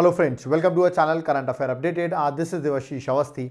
Hello friends welcome to our channel current affair updated आज this is Divashi Awasthi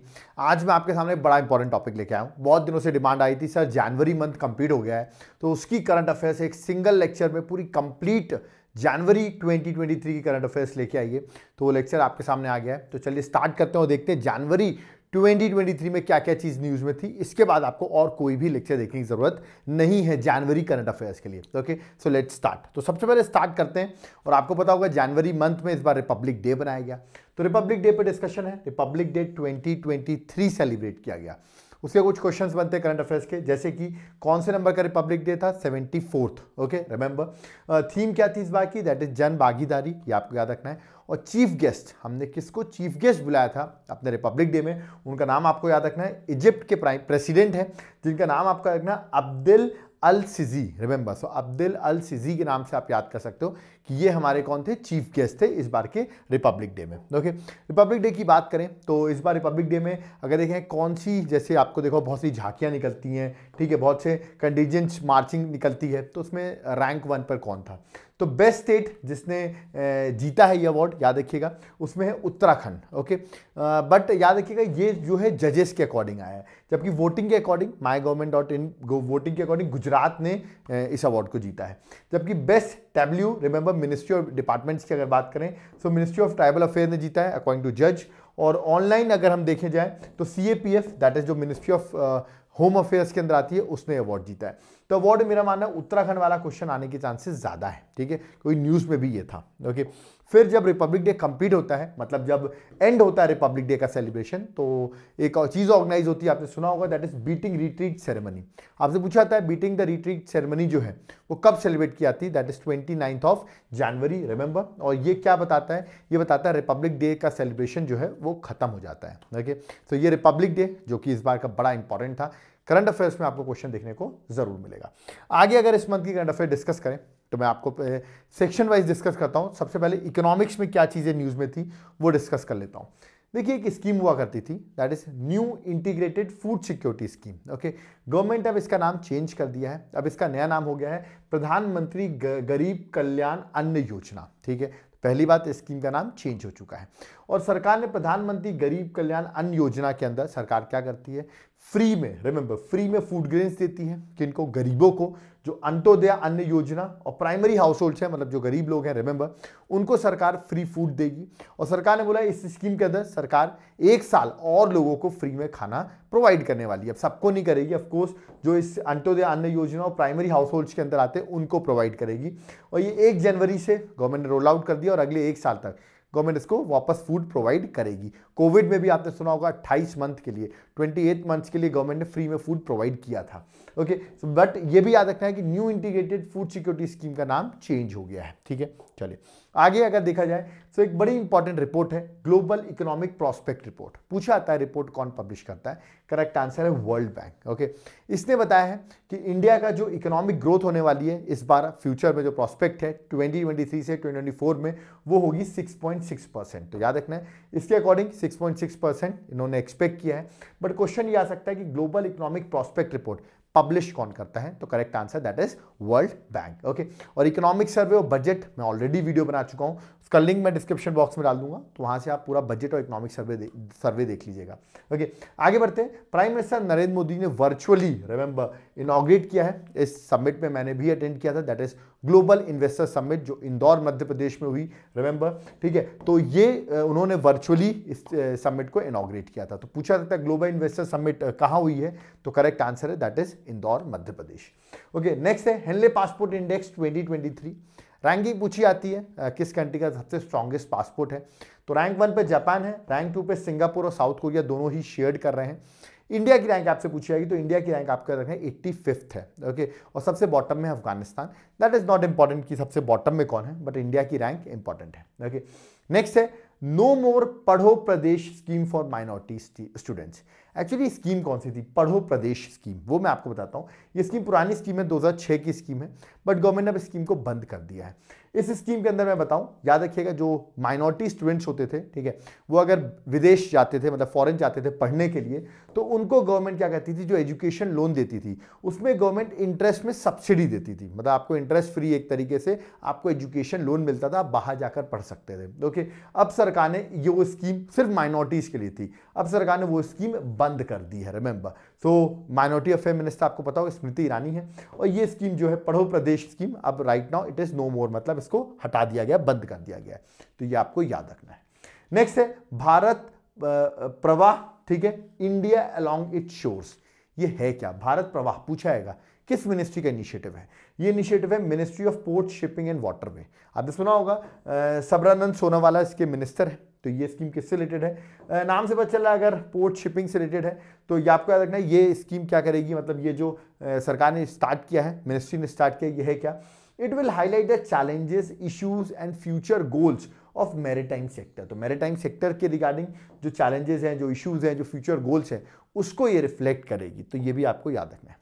आज मैं आपके सामने बड़ा इंपॉर्टेंट टॉपिक लेके आया हूँ बहुत दिनों से डिमांड आई थी सर जनवरी मंथ कंप्लीट हो गया है तो उसकी करंट अफेयर्स एक सिंगल लेक्चर में पूरी कंप्लीट जनवरी 2023 की करंट अफेयर्स लेके आइए तो वो लेक्चर आपके सामने आ गया है तो चलिए स्टार्ट करते हैं और देखते हैं जनवरी 2023 में क्या क्या चीज़ न्यूज़ में थी इसके बाद आपको और कोई भी लेक्चर देखने की ज़रूरत नहीं है जनवरी करंट अफेयर्स के लिए ओके सो लेट स्टार्ट तो सबसे पहले स्टार्ट करते हैं और आपको पता होगा जनवरी मंथ में इस बार रिपब्लिक डे बनाया गया तो रिपब्लिक डे पर डिस्कशन है रिपब्लिक डे ट्वेंटी सेलिब्रेट किया गया उसके कुछ क्वेश्चंस बनते हैं करंट अफेयर्स के जैसे कि कौन से नंबर का रिपब्लिक डे था seventy fourth okay remember theme क्या थी इस बार की दैट इज जन भागीदारी ये आपको याद रखना है और चीफ गेस्ट हमने किसको चीफ गेस्ट बुलाया था अपने रिपब्लिक डे में उनका नाम आपको याद रखना है इजिप्ट के प्राइम प्रेसिडेंट है जिनका नाम आपको रखना अब्दिल अल सिजी रिमेंबर सो अब्दुल अल सिजी के नाम से आप याद कर सकते हो कि ये हमारे कौन थे चीफ गेस्ट थे इस बार के रिपब्लिक डे में ओके रिपब्लिक डे की बात करें तो इस बार रिपब्लिक डे में अगर देखें कौन सी जैसे आपको देखो बहुत सी झांकियाँ निकलती हैं ठीक है बहुत से कंडीजेंट मार्चिंग निकलती है तो उसमें रैंक वन पर कौन था तो बेस्ट स्टेट जिसने जीता है ये अवार्ड याद रखिएगा उसमें है उत्तराखंड ओके बट याद रखिएगा ये जो है जजेस के अकॉर्डिंग आया है जबकि वोटिंग के according my government dot in voting के अकॉर्डिंग गुजरात ने इस अवार्ड को जीता है जबकि best tableau remember ministry of departments की अगर बात करें so ministry of tribal affair ने जीता है अकॉर्डिंग टू जज और ऑनलाइन अगर हम देखे जाए तो C A P F that is जो मिनिस्ट्री ऑफ होम अफेयर्स के अंदर आती है उसने अवार्ड जीता है तो अवार्ड मेरा मानना उत्तराखंड वाला क्वेश्चन आने के चांसेस ज़्यादा है ठीक है कोई न्यूज़ में भी ये था ओके फिर जब रिपब्लिक डे कंप्लीट होता है मतलब जब एंड होता है रिपब्लिक डे का सेलिब्रेशन तो एक चीज़ ऑर्गेनाइज होती है आपने सुना होगा that is beating retreat ceremony आपसे पूछा जाता है बीटिंग द रिट्रीट सेरेमनी जो है वो कब सेलिब्रेट की जाती है that is twenty of January remember और ये क्या बताता है ये बताता है रिपब्लिक डे का सेलिब्रेशन जो है वो खत्म हो जाता है ओके तो ये रिपब्लिक डे जो कि इस बार का बड़ा इंपॉर्टेंट था करंट अफेयर्स में आपको क्वेश्चन देखने को जरूर मिलेगा आगे अगर इस मंथ की करंट अफेयर डिस्कस करें तो मैं आपको सेक्शन वाइज डिस्कस करता हूँ सबसे पहले इकोनॉमिक्स में क्या चीज़ें न्यूज़ में थी वो डिस्कस कर लेता हूँ देखिए एक स्कीम हुआ करती थी that is new integrated food security scheme okay government अब इसका नाम चेंज कर दिया है अब इसका नया नाम हो गया है प्रधानमंत्री गरीब कल्याण अन्न योजना ठीक है पहली बात स्कीम का नाम चेंज हो चुका है और सरकार ने प्रधानमंत्री गरीब कल्याण अन्न योजना के अंदर सरकार क्या करती है फ्री में रिमेंबर फ्री में फूड ग्रेन्स देती है किनको गरीबों को जो अंत्योदय अन्न योजना और प्राइमरी हाउस होल्ड्स हैं मतलब जो गरीब लोग हैं रिमेंबर उनको सरकार फ्री फूड देगी और सरकार ने बोला इस स्कीम के अंदर सरकार एक साल और लोगों को फ्री में खाना प्रोवाइड करने वाली है अब सबको नहीं करेगी ऑफकोर्स जो इस अंत्योदय अन्न योजना और प्राइमरी हाउस होल्ड्स के अंदर आते हैं उनको प्रोवाइड करेगी और ये एक जनवरी से गवर्नमेंट ने रोल आउट कर दिया और अगले एक साल तक गवर्नमेंट इसको वापस फूड प्रोवाइड करेगी कोविड में भी आपने सुना होगा अट्ठाईस मंथ के लिए ट्वेंटी एट मंथ्स के लिए गवर्नमेंट ने फ्री में फूड प्रोवाइड किया था ओके बट ये भी याद रखना है कि new integrated food security scheme का नाम चेंज हो गया है ठीक है चलिए आगे अगर देखा जाए तो एक बड़ी इंपॉर्टेंट रिपोर्ट है ग्लोबल इकोनॉमिक प्रॉस्पेक्ट रिपोर्ट पूछा आता है रिपोर्ट कौन पब्लिश करता है करेक्ट आंसर है वर्ल्ड बैंक ओके इसने बताया है कि इंडिया का जो इकोनॉमिक ग्रोथ होने वाली है इस बार फ्यूचर में जो प्रोस्पेक्ट है 2023 से 2024 में वो होगी 6.6 परसेंट तो याद रखना है इसके अकॉर्डिंग 6.6 परसेंट इन्होंने एक्सपेक्ट किया है बट क्वेश्चन ये आ सकता है कि global economic prospect report publish कौन करता है तो correct answer that is World Bank okay और इकोनॉमिक सर्वे और बजट मैं ऑलरेडी वीडियो बना चुका हूं इसका लिंक मैं डिस्क्रिप्शन बॉक्स में डाल दूंगा तो वहां से आप पूरा बजट और इकोनॉमिक सर्वे दे, सर्वे देख लीजिएगा ओके आगे बढ़ते हैं प्राइम मिनिस्टर नरेंद्र मोदी ने वर्चुअली रिमेंबर इनाग्रेट किया है इस समिट में मैंने भी अटेंड किया था that is global investor summit जो इंदौर मध्य प्रदेश में हुई रिमेंबर ठीक है तो ये उन्होंने वर्चुअली इस समिट को इनाग्रेट किया था तो पूछा जाता है ग्लोबल इन्वेस्टर समिट कहाँ हुई है तो करेक्ट आंसर है that is Indore Madhya Pradesh okay next है Henley passport index twenty ranking पूछी आती है किस कंट्री का सबसे स्ट्रॉन्गेस्ट पासपोर्ट है तो रैंक वन पे जापान है रैंक टू पे सिंगापुर और साउथ कोरिया दोनों ही शेयर कर रहे हैं इंडिया की रैंक आपसे पूछी जाएगी तो इंडिया की रैंक आपका रखें एट्टी फिफ्थ है ओके और सबसे बॉटम में Afghanistan that is not important कि सबसे बॉटम में कौन है बट इंडिया की रैंक इंपॉर्टेंट है ओके नेक्स्ट है no more Padho Pradesh scheme for minority students actually scheme कौन सी थी पढ़ो प्रदेश स्कीम वो मैं आपको बताता हूँ ये स्कीम पुरानी स्कीम है 2006 की स्कीम है बट गवर्नमेंट ने अब स्कीम को बंद कर दिया है इस स्कीम के अंदर मैं बताऊं याद रखिएगा जो माइनॉरिटी स्टूडेंट्स होते थे ठीक है वो अगर विदेश जाते थे मतलब फॉरेन जाते थे पढ़ने के लिए तो उनको गवर्नमेंट क्या कहती थी जो एजुकेशन लोन देती थी उसमें गवर्नमेंट इंटरेस्ट में सब्सिडी देती थी मतलब आपको इंटरेस्ट फ्री एक तरीके से आपको एजुकेशन लोन मिलता था आप बाहर जाकर पढ़ सकते थे ओके अब सरकार ने ये वो स्कीम सिर्फ माइनॉरिटीज़ के लिए थी अब सरकार ने वो स्कीम बंद कर दी है remember so minority affair minister आपको पता हो स्मृति ईरानी है और ये स्कीम जो है पढ़ो प्रदेश स्कीम अब right now it is no more मतलब इसको हटा दिया गया बंद कर दिया गया तो ये आपको याद रखना है नेक्स्ट है भारत प्रवाह ठीक है इंडिया अलोंग इट शोर्स ये है क्या भारत प्रवाह पूछा जाएगा किस मिनिस्ट्री का इनिशिएटिव है ये इनिशिएटिव है ministry of port shipping and water way आपने सुना होगा सबरानंद सोनावाला इसके मिनिस्टर है तो ये स्कीम किससे रिलेटेड है आ, नाम से पता चला अगर पोर्ट शिपिंग से रिलेटेड है तो ये आपको याद रखना है ये स्कीम क्या करेगी मतलब ये जो आ, सरकार ने स्टार्ट किया है मिनिस्ट्री ने स्टार्ट किया ये है क्या it will highlight the challenges issues and future goals of maritime sector तो मेरेटाइम सेक्टर के रिगार्डिंग जो चैलेंजेस हैं जो इश्यूज हैं जो फ्यूचर गोल्स हैं उसको ये रिफ्लेक्ट करेगी तो ये भी आपको याद रखना है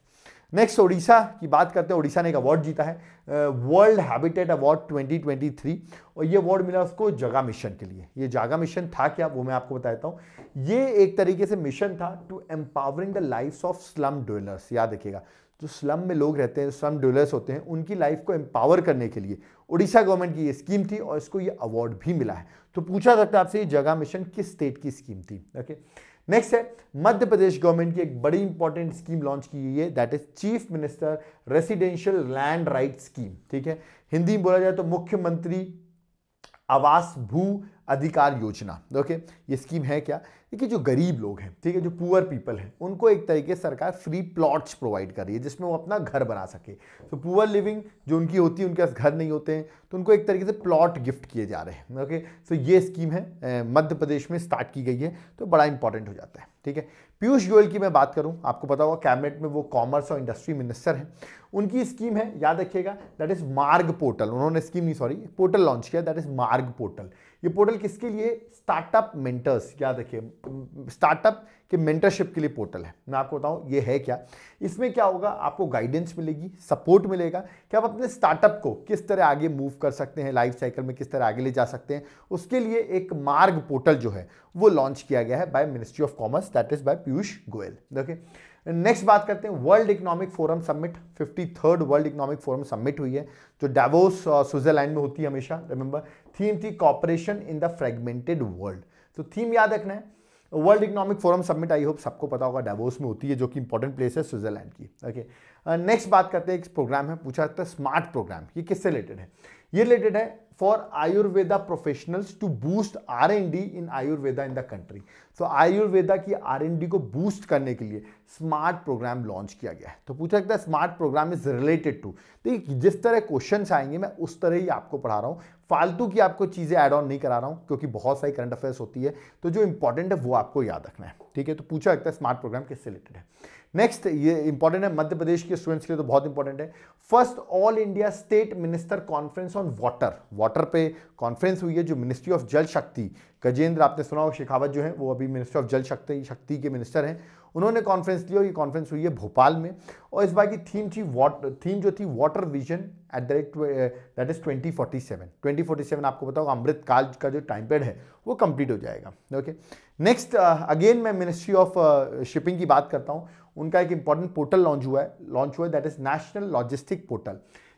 नेक्स्ट ओडिशा की बात करते हैं ओडिशा ने एक अवार्ड जीता है वर्ल्ड हैबिटेट अवार्ड 2023 और ये अवार्ड मिला उसको जगा मिशन के लिए ये जागा मिशन था क्या वो मैं आपको बताता हूँ ये एक तरीके से मिशन था to empowering the life of slum dwellers याद रखिएगा जो स्लम में लोग रहते हैं स्लम डूलर्स होते हैं उनकी लाइफ को एम्पावर करने के लिए उड़ीसा गवर्नमेंट की ये स्कीम थी और इसको ये अवार्ड भी मिला है तो पूछा सकता है आपसे ये जगह मिशन किस स्टेट की स्कीम थी ओके नेक्स्ट है मध्य प्रदेश गवर्नमेंट की एक बड़ी इंपॉर्टेंट स्कीम लॉन्च की गई है that is chief minister residential land right scheme ठीक है हिंदी में बोला जाए तो मुख्यमंत्री आवास भू अधिकार योजना ओके ये स्कीम है क्या देखिए जो गरीब लोग हैं ठीक है जो पुअर पीपल हैं उनको एक तरीके से सरकार फ्री प्लॉट्स प्रोवाइड कर रही है जिसमें वो अपना घर बना सके तो पुअर लिविंग जो उनकी होती है उनके पास घर नहीं होते हैं तो उनको एक तरीके से प्लॉट गिफ्ट किए जा रहे हैं ओके सो ये स्कीम है मध्य प्रदेश में स्टार्ट की गई है तो बड़ा इंपॉर्टेंट हो जाता है ठीक है पीयूष गोयल की मैं बात करूँ आपको पता होगा कैबिनेट में वो कॉमर्स और इंडस्ट्री मिनिस्टर हैं उनकी स्कीम है याद रखिएगा दैट इज मार्ग पोर्टल उन्होंने स्कीम नहीं सॉरी पोर्टल लॉन्च किया दैट इज मार्ग पोर्टल ये पोर्टल किसके लिए स्टार्टअप मेंटर्स याद रखिए स्टार्टअप के मेंटरशिप के लिए पोर्टल है मैं आपको बताऊं ये है क्या इसमें क्या होगा आपको गाइडेंस मिलेगी सपोर्ट मिलेगा कि आप अपने स्टार्टअप को किस तरह आगे मूव कर सकते हैं लाइफ साइकिल में किस तरह आगे ले जा सकते हैं उसके लिए एक मार्ग पोर्टल जो है वो लॉन्च किया गया है by ministry of commerce that is by Piyush Goyal okay next बात करते हैं World Economic Forum summit fifty third World Economic Forum summit हुई है जो डेवोस स्विट्जरलैंड uh, में होती है हमेशा रिमेंबर थीम थी cooperation in the fragmented world तो थीम याद रखना है World Economic Forum summit I hope सबको पता होगा डेवोस में होती है जो कि इंपॉर्टेंट प्लेस है स्विट्जरलैंड की ओके नेक्स्ट uh, बात करते हैं एक प्रोग्राम है पूछा जाता है स्मार्ट प्रोग्राम ये किससे रिलेटेड है ये रिलेटेड है for Ayurveda professionals to boost R N D in Ayurveda in the country तो आयुर्वेदा की आर एन डी को बूस्ट करने के लिए स्मार्ट प्रोग्राम लॉन्च किया गया है तो पूछा जाता है smart program is related to देखिए जिस तरह क्वेश्चन आएंगे मैं उस तरह ही आपको पढ़ा रहा हूँ फालतू की आपको चीज़ें ऐड ऑन नहीं करा रहा हूँ क्योंकि बहुत सारी करंट अफेयर्स होती है तो जो इंपॉर्टेंट है वो आपको याद रखना है ठीक है तो पूछा जाता है स्मार्ट प्रोग्राम किससे रिलेटेड है नेक्स्ट ये इंपॉर्टेंट है मध्य प्रदेश के स्टूडेंट्स के लिए तो बहुत इंपॉर्टेंट है first all India state minister conference on water water पे कॉन्फ्रेंस हुई है जो मिनिस्ट्री ऑफ जल शक्ति गजेंद्र आपने सुना हो शेखावत जो है वो अभी मिनिस्टर ऑफ जल शक्ति शक्ति के मिनिस्टर हैं उन्होंने कॉन्फ्रेंस लिया और ये कॉन्फ्रेंस हुई है भोपाल में और इस बार की थीम थी वाटर थीम जो थी water vision at the rate that is twenty forty seven twenty forty seven आपको बताओ अमृतकाल का जो टाइम पीरियड है वो कंप्लीट हो जाएगा ओके नेक्स्ट अगेन मैं मिनिस्ट्री ऑफ शिपिंग की बात करता हूँ उनका एक इंपॉर्टेंट पोर्टल लॉन्च हुआ है लॉन्च हुआ है that is national logistic portal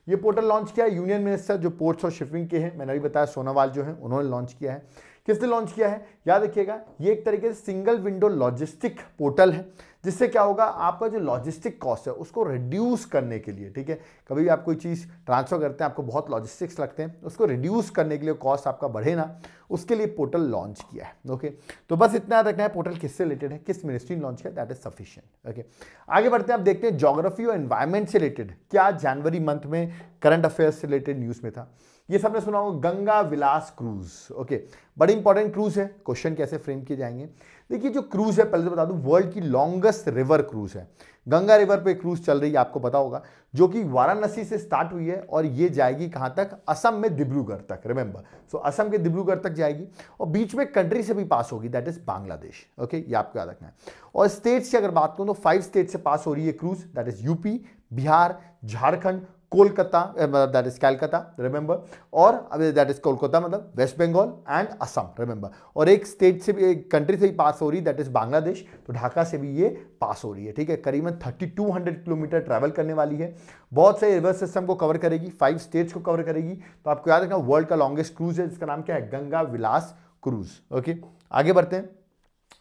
ये पोर्टल लॉन्च किया है यूनियन मिनिस्टर जो पोर्ट्स और शिपिंग के हैं मैंने अभी बताया सोनावाल जो है उन्होंने लॉन्च किया है किसने लॉन्च किया है याद रखिएगा ये एक तरीके से सिंगल विंडो लॉजिस्टिक पोर्टल है जिससे क्या होगा आपका जो लॉजिस्टिक कॉस्ट है उसको रिड्यूस करने के लिए ठीक है कभी भी आप कोई चीज़ ट्रांसफर करते हैं आपको बहुत लॉजिस्टिक्स लगते हैं उसको रिड्यूस करने के लिए कॉस्ट आपका बढ़े ना उसके लिए पोर्टल लॉन्च किया है ओके तो बस इतना याद रखना है पोर्टल किससे रिलेटेड है किस मिनिस्ट्री ने लॉन्च किया दैट इज सफिशियंट ओके आगे बढ़ते हैं आप देखते हैं जोग्राफी और एनवायरमेंट से रिलेटेड क्या जनवरी मंथ में करंट अफेयर्स से रिलेटेड न्यूज़ में था ये सबने सुना होगा गंगा विलास क्रूज ओके बड़े इंपॉर्टेंट क्रूज है क्वेश्चन कैसे फ्रेम किए जाएंगे देखिए जो क्रूज है पहले तो बता दूं वर्ल्ड की लॉन्गेस्ट रिवर क्रूज है गंगा रिवर पे क्रूज चल रही है आपको पता होगा जो कि वाराणसी से स्टार्ट हुई है और ये जाएगी कहां तक असम में डिब्रूगढ़ तक रिमेंबर सो असम के डिब्रूगढ़ तक जाएगी और बीच में कंट्री से भी पास होगी दैट इज बांग्लादेश ओके ये आपको याद रखना है और स्टेट्स की अगर बात करूँ तो फाइव स्टेट से पास हो रही है cruise that is UP Bihar Jharkhand Kolkata that is Calcutta remember और दैट इज कोलकाता मतलब West Bengal and Assam remember और एक स्टेट से भी एक कंट्री से भी पास हो रही दैट इज बांग्लादेश तो ढाका से भी ये पास हो रही है ठीक है करीबन 3200 किलोमीटर ट्रैवल करने वाली है बहुत सारे रिवर सिस्टम को कवर करेगी फाइव स्टेट्स को कवर करेगी तो आपको याद रखना वर्ल्ड का लॉन्गेस्ट क्रूज है जिसका नाम क्या है गंगा विलास क्रूज ओके आगे बढ़ते हैं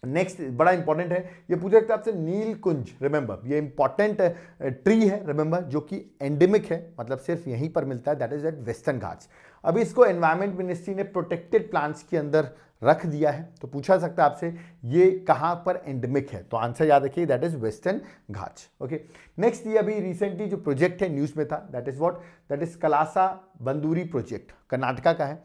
नेक्स्ट बड़ा इंपॉर्टेंट है ये पूछा जाता है आपसे नील कुंज रिमेंबर ये इंपॉर्टेंट ट्री है रिमेंबर जो कि एंडेमिक है मतलब सिर्फ यहीं पर मिलता है that is at Western Ghats अभी इसको एनवायरमेंट मिनिस्ट्री ने प्रोटेक्टेड प्लांट्स के अंदर रख दिया है तो पूछा सकता है आपसे ये कहाँ पर एंडमिक है तो आंसर याद रखिए that is Western Ghats okay next ये अभी रिसेंटली जो प्रोजेक्ट है न्यूज़ में था that is what that is Kalasa Banduri project Karnataka का है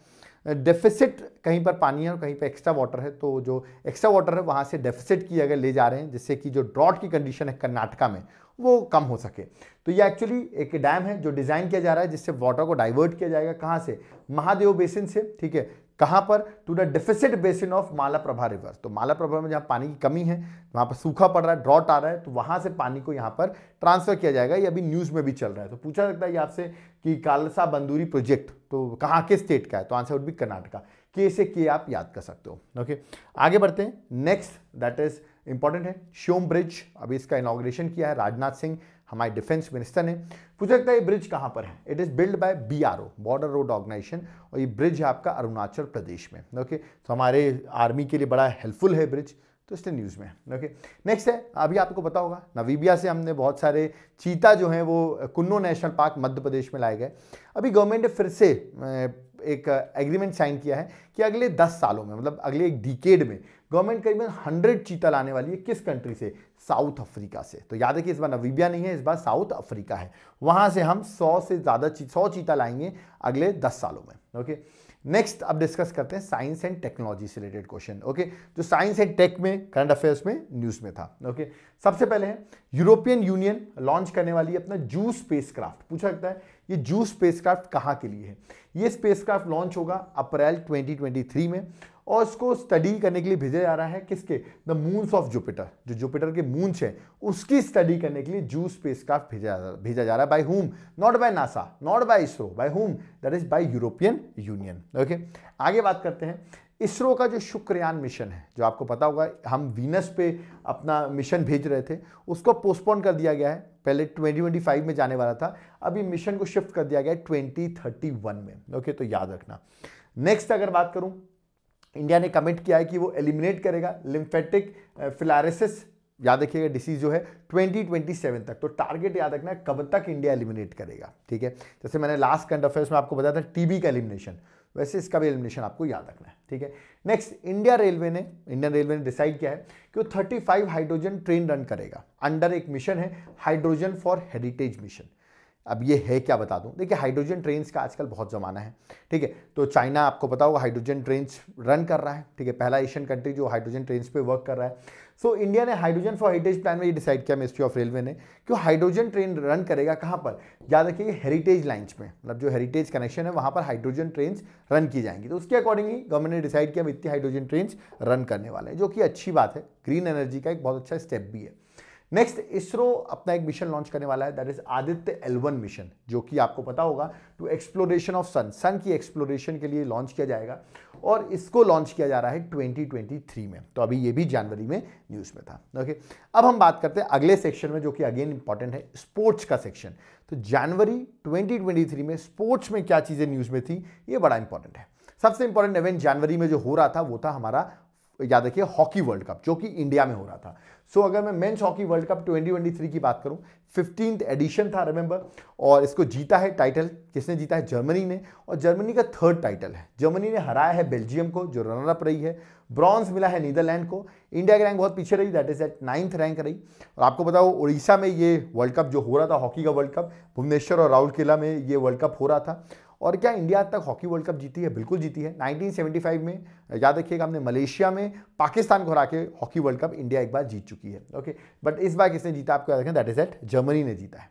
डेफिसिट कहीं पर पानी है और कहीं पर एक्स्ट्रा वाटर है तो जो एक्स्ट्रा वाटर है वहाँ से डेफिसिट की अगर ले जा रहे हैं जिससे कि जो ड्रॉट की कंडीशन है कर्नाटका में वो कम हो सके तो ये एक्चुअली एक डैम है जो डिज़ाइन किया जा रहा है जिससे वाटर को डाइवर्ट किया जाएगा कहाँ से महादेव बेसिन से ठीक है कहां पर to the deficit basin of Malaprabha तो माला प्रभा में जहां पानी की कमी है वहां पर सूखा पड़ रहा है ड्रॉट आ रहा है तो वहां से पानी को यहां पर ट्रांसफ़र किया जाएगा ये अभी न्यूज़ में भी चल रहा है तो पूछा जाता है आपसे कि कालसा बंदूरी प्रोजेक्ट तो कहां के स्टेट का है तो आंसर वुड बी कर्नाटका के से के आप याद कर सकते हो ओके आगे बढ़ते हैं नेक्स्ट दैट इज़ इंपॉर्टेंट है श्योम ब्रिज अभी इसका इनाग्रेशन किया है राजनाथ सिंह हमारे डिफेंस मिनिस्टर ने पूछा सकता तो है ये ब्रिज कहाँ पर है it is build by B R O border road organisation और ये ब्रिज है आपका अरुणाचल प्रदेश में ओके तो हमारे आर्मी के लिए बड़ा हेल्पफुल है ब्रिज तो इसलिए न्यूज़ में ओके नेक्स्ट है अभी आपको पता होगा नवीबिया से हमने बहुत सारे चीता जो हैं वो कुन्नो नेशनल पार्क मध्य प्रदेश में लाए गए अभी गवर्नमेंट ने फिर से एक एग्रीमेंट साइन किया है कि अगले दस सालों में मतलब अगले एक डिकेड में गवर्नमेंट करीबन हंड्रेड चीता लाने वाली है किस कंट्री से साउथ अफ्रीका से तो याद रखिए इस बार नवीबिया नहीं है इस बार साउथ अफ्रीका है वहां से हम सौ से ज़्यादा सौ चीता लाएंगे अगले दस सालों में ओके नेक्स्ट अब डिस्कस करते हैं साइंस एंड टेक्नोलॉजी से रिलेटेड क्वेश्चन ओके जो साइंस एंड टेक में करंट अफेयर्स में न्यूज़ में था ओके सबसे पहले है यूरोपियन यूनियन लॉन्च करने वाली अपना जू स्पेस पूछा जाता है ये जू स्पेस कहां के लिए है ये स्पेस लॉन्च होगा अप्रैल 2023 में और उसको स्टडी करने के लिए भेजा जा रहा है किसके द मून्स ऑफ जुपिटर जो जुपिटर के मून्स हैं उसकी स्टडी करने के लिए जू स्पेस क्राफ्ट भेजा भेजा जा रहा है by home not by NASA not by ISRO by home that is by European Union okay आगे बात करते हैं इसरो का जो शुक्रयान मिशन है जो आपको पता होगा हम वीनस पे अपना मिशन भेज रहे थे उसको पोस्टपोन कर दिया गया है पहले 2025 में जाने वाला था अभी मिशन को शिफ्ट कर दिया गया है 2031 में ओके तो याद रखना नेक्स्ट अगर बात करूं इंडिया ने कमिट किया है कि वो एलिमिनेट करेगा लिम्फेटिक फिलारेसिस याद रखिएगा डिसीज जो है 2027 तक तो टारगेट याद रखना है कब तक इंडिया एलिमिनेट करेगा ठीक है जैसे मैंने लास्ट कंट अफेयर्स में आपको बताया था टीबी का एलिमिनेशन वैसे इसका भी एलिमिनेशन आपको याद रखना है ठीक है नेक्स्ट इंडिया रेलवे ने इंडियन रेलवे ने डिसाइड किया है कि वो 35 हाइड्रोजन ट्रेन रन करेगा अंडर एक मिशन है हाइड्रोजन फॉर हेरिटेज मिशन अब ये है क्या बता दूं देखिए हाइड्रोजन ट्रेन्स का आजकल बहुत ज़माना है ठीक है तो चाइना आपको पता होगा हाइड्रोजन ट्रेन्स रन कर रहा है ठीक है पहला एशियन कंट्री जो हाइड्रोजन ट्रेन्स पे वर्क कर रहा है सो so, इंडिया ने हाइड्रोजन फॉर हेरिटेज प्लान में ये डिसाइड किया मिनिस्ट्री ऑफ रेलवे ने कि हाइड्रोजन ट्रेन रन करेगा कहाँ पर याद रखिए हेरिटेज लाइन्स में मतलब जो हेरिटेज कनेक्शन है वहाँ पर हाइड्रोजन ट्रेन रन की जाएंगी तो उसके अकॉर्डिंगली गवर्नमेंट ने डिसाइड किया हम इतनी हाइड्रोजन ट्रेन रन करने वाले हैं जो कि अच्छी बात है ग्रीन एनर्जी का एक बहुत अच्छा स्टेप भी है नेक्स्ट इसरो अपना एक मिशन लॉन्च करने वाला है that is Aditya L one mission जो कि आपको पता होगा to exploration of sun sun की एक्सप्लोरेशन के लिए लॉन्च किया जाएगा और इसको लॉन्च किया जा रहा है 2023 में तो अभी ये भी जनवरी में न्यूज़ में था ओके अब हम बात करते हैं अगले सेक्शन में जो कि अगेन इंपॉर्टेंट है स्पोर्ट्स का सेक्शन तो जनवरी 2023 में स्पोर्ट्स में क्या चीज़ें न्यूज़ में थी ये बड़ा इंपॉर्टेंट है सबसे इंपॉर्टेंट इवेंट जनवरी में जो हो रहा था वो था हमारा याद रखिए हॉकी वर्ल्ड कप जो कि इंडिया में हो रहा था सो so, अगर मैं मेंस हॉकी वर्ल्ड कप 2023 की बात करूं फिफ्टीन एडिशन था रिमेंबर और इसको जीता है टाइटल किसने जीता है जर्मनी ने और जर्मनी का थर्ड टाइटल है जर्मनी ने हराया है बेल्जियम को जो रनर अप रही है ब्रॉन्ज मिला है नीदरलैंड को इंडिया की रैंक बहुत पीछे रही that is at ninth rank रही और आपको बताओ उड़ीसा में ये वर्ल्ड कप जो हो रहा था हॉकी का वर्ल्ड कप भुवनेश्वर और राउरकेला में ये वर्ल्ड कप हो रहा था और क्या इंडिया तक हॉकी वर्ल्ड कप जीती है बिल्कुल जीती है 1975 में याद रखिएगा हमने मलेशिया में पाकिस्तान को हरा के हॉकी वर्ल्ड कप इंडिया एक बार जीत चुकी है ओके बट इस बार किसने जीता आपको याद रखें दैट इज एट जर्मनी ने जीता है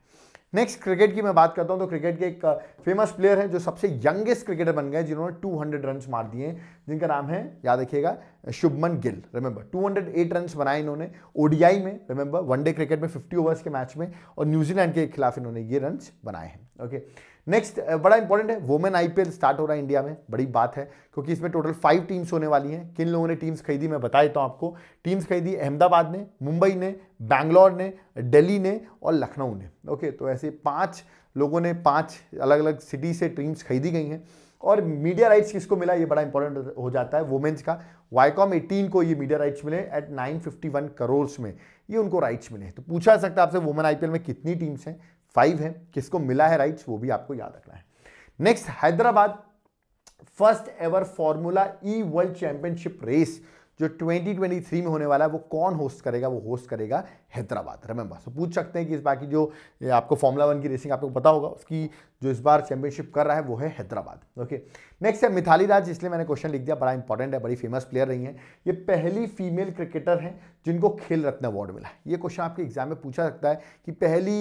नेक्स्ट क्रिकेट की मैं बात करता हूं तो क्रिकेट के एक फेमस प्लेयर है जो सबसे यंगेस्ट क्रिकेटर बन गए जिन्होंने 200 रन मार दिए जिनका नाम है याद रखिएगा शुभमन गिल रिमेंबर 208 रन बनाए इन्होंने ओडीआई में रिमेंबर वनडे क्रिकेट में 50 ओवर्स के मैच में और न्यूजीलैंड के खिलाफ इन्होंने ये रन बनाए हैं ओके नेक्स्ट uh, बड़ा इंपॉर्टेंट है वुमेन आईपीएल स्टार्ट हो रहा है इंडिया में बड़ी बात है क्योंकि इसमें टोटल फाइव टीम्स होने वाली हैं किन लोगों ने टीम्स खरीदी मैं बता देता हूँ आपको टीम्स खरीदी अहमदाबाद ने मुंबई ने बैंगलोर ने दिल्ली ने और लखनऊ ने ओके तो ऐसे पाँच लोगों ने पाँच अलग अलग सिटी से टीम्स खरीदी गई हैं और मीडिया राइट्स किसको मिला ये बड़ा इंपॉर्टेंट हो जाता है वुमेन्स का वाईकॉम 18 को ये मीडिया राइट्स मिले एट 951 करोड़ में ये उनको राइट्स मिले तो पूछा सकता है आपसे वुमेन आईपीएल में कितनी टीम्स हैं फाइव है किसको मिला है राइट्स वो भी आपको याद रखना है next Hyderabad first ever formula E world championship race जो 2023 में होने वाला है वो कौन होस्ट करेगा वो होस्ट करेगा हैदराबाद रिमेंबर सो पूछ सकते हैं कि इस बार की जो आपको फॉर्मूला वन की रेसिंग आपको पता होगा उसकी जो इस बार चैंपियनशिप कर रहा है वो है हैदराबाद ओके नेक्स्ट है मिथाली राज इसलिए मैंने क्वेश्चन लिख दिया बड़ा इंपॉर्टेंट है बड़ी फेमस प्लेयर रही है ये पहली फीमेल क्रिकेटर है जिनको खेल रत्न अवार्ड मिला ये क्वेश्चन आपके एग्जाम में पूछा सकता है कि पहली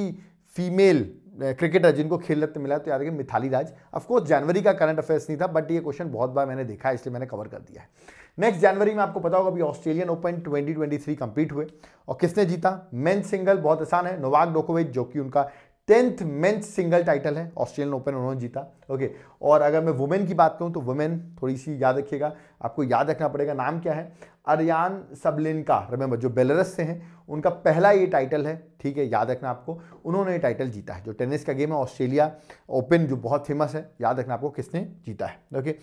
फीमेल क्रिकेटर uh, जिनको खेल रत्न मिला तो याद रखिए मिथाली राज ऑफकोर्स जनवरी का करंट अफेयर्स नहीं था बट ये क्वेश्चन बहुत बार मैंने देखा है इसलिए मैंने कवर कर दिया है नेक्स्ट जनवरी में आपको पता होगा अभी ऑस्ट्रेलियन ओपन 2023 कंप्लीट हुए और किसने जीता मेन सिंगल बहुत आसान है नोवाक डोकोविच जो कि उनका टेंथ मेंस सिंगल टाइटल है ऑस्ट्रेलियन ओपन उन्होंने जीता ओके और अगर मैं वुमेन की बात करूँ तो वुमेन थोड़ी सी याद रखिएगा आपको याद रखना पड़ेगा नाम क्या है अरियान सबलिनका रमेम जो बेलरस से हैं उनका पहला ये टाइटल है ठीक है याद रखना आपको उन्होंने ये टाइटल जीता है जो टेनिस का गेम है ऑस्ट्रेलिया ओपन जो बहुत फेमस है याद रखना आपको किसने जीता है ओके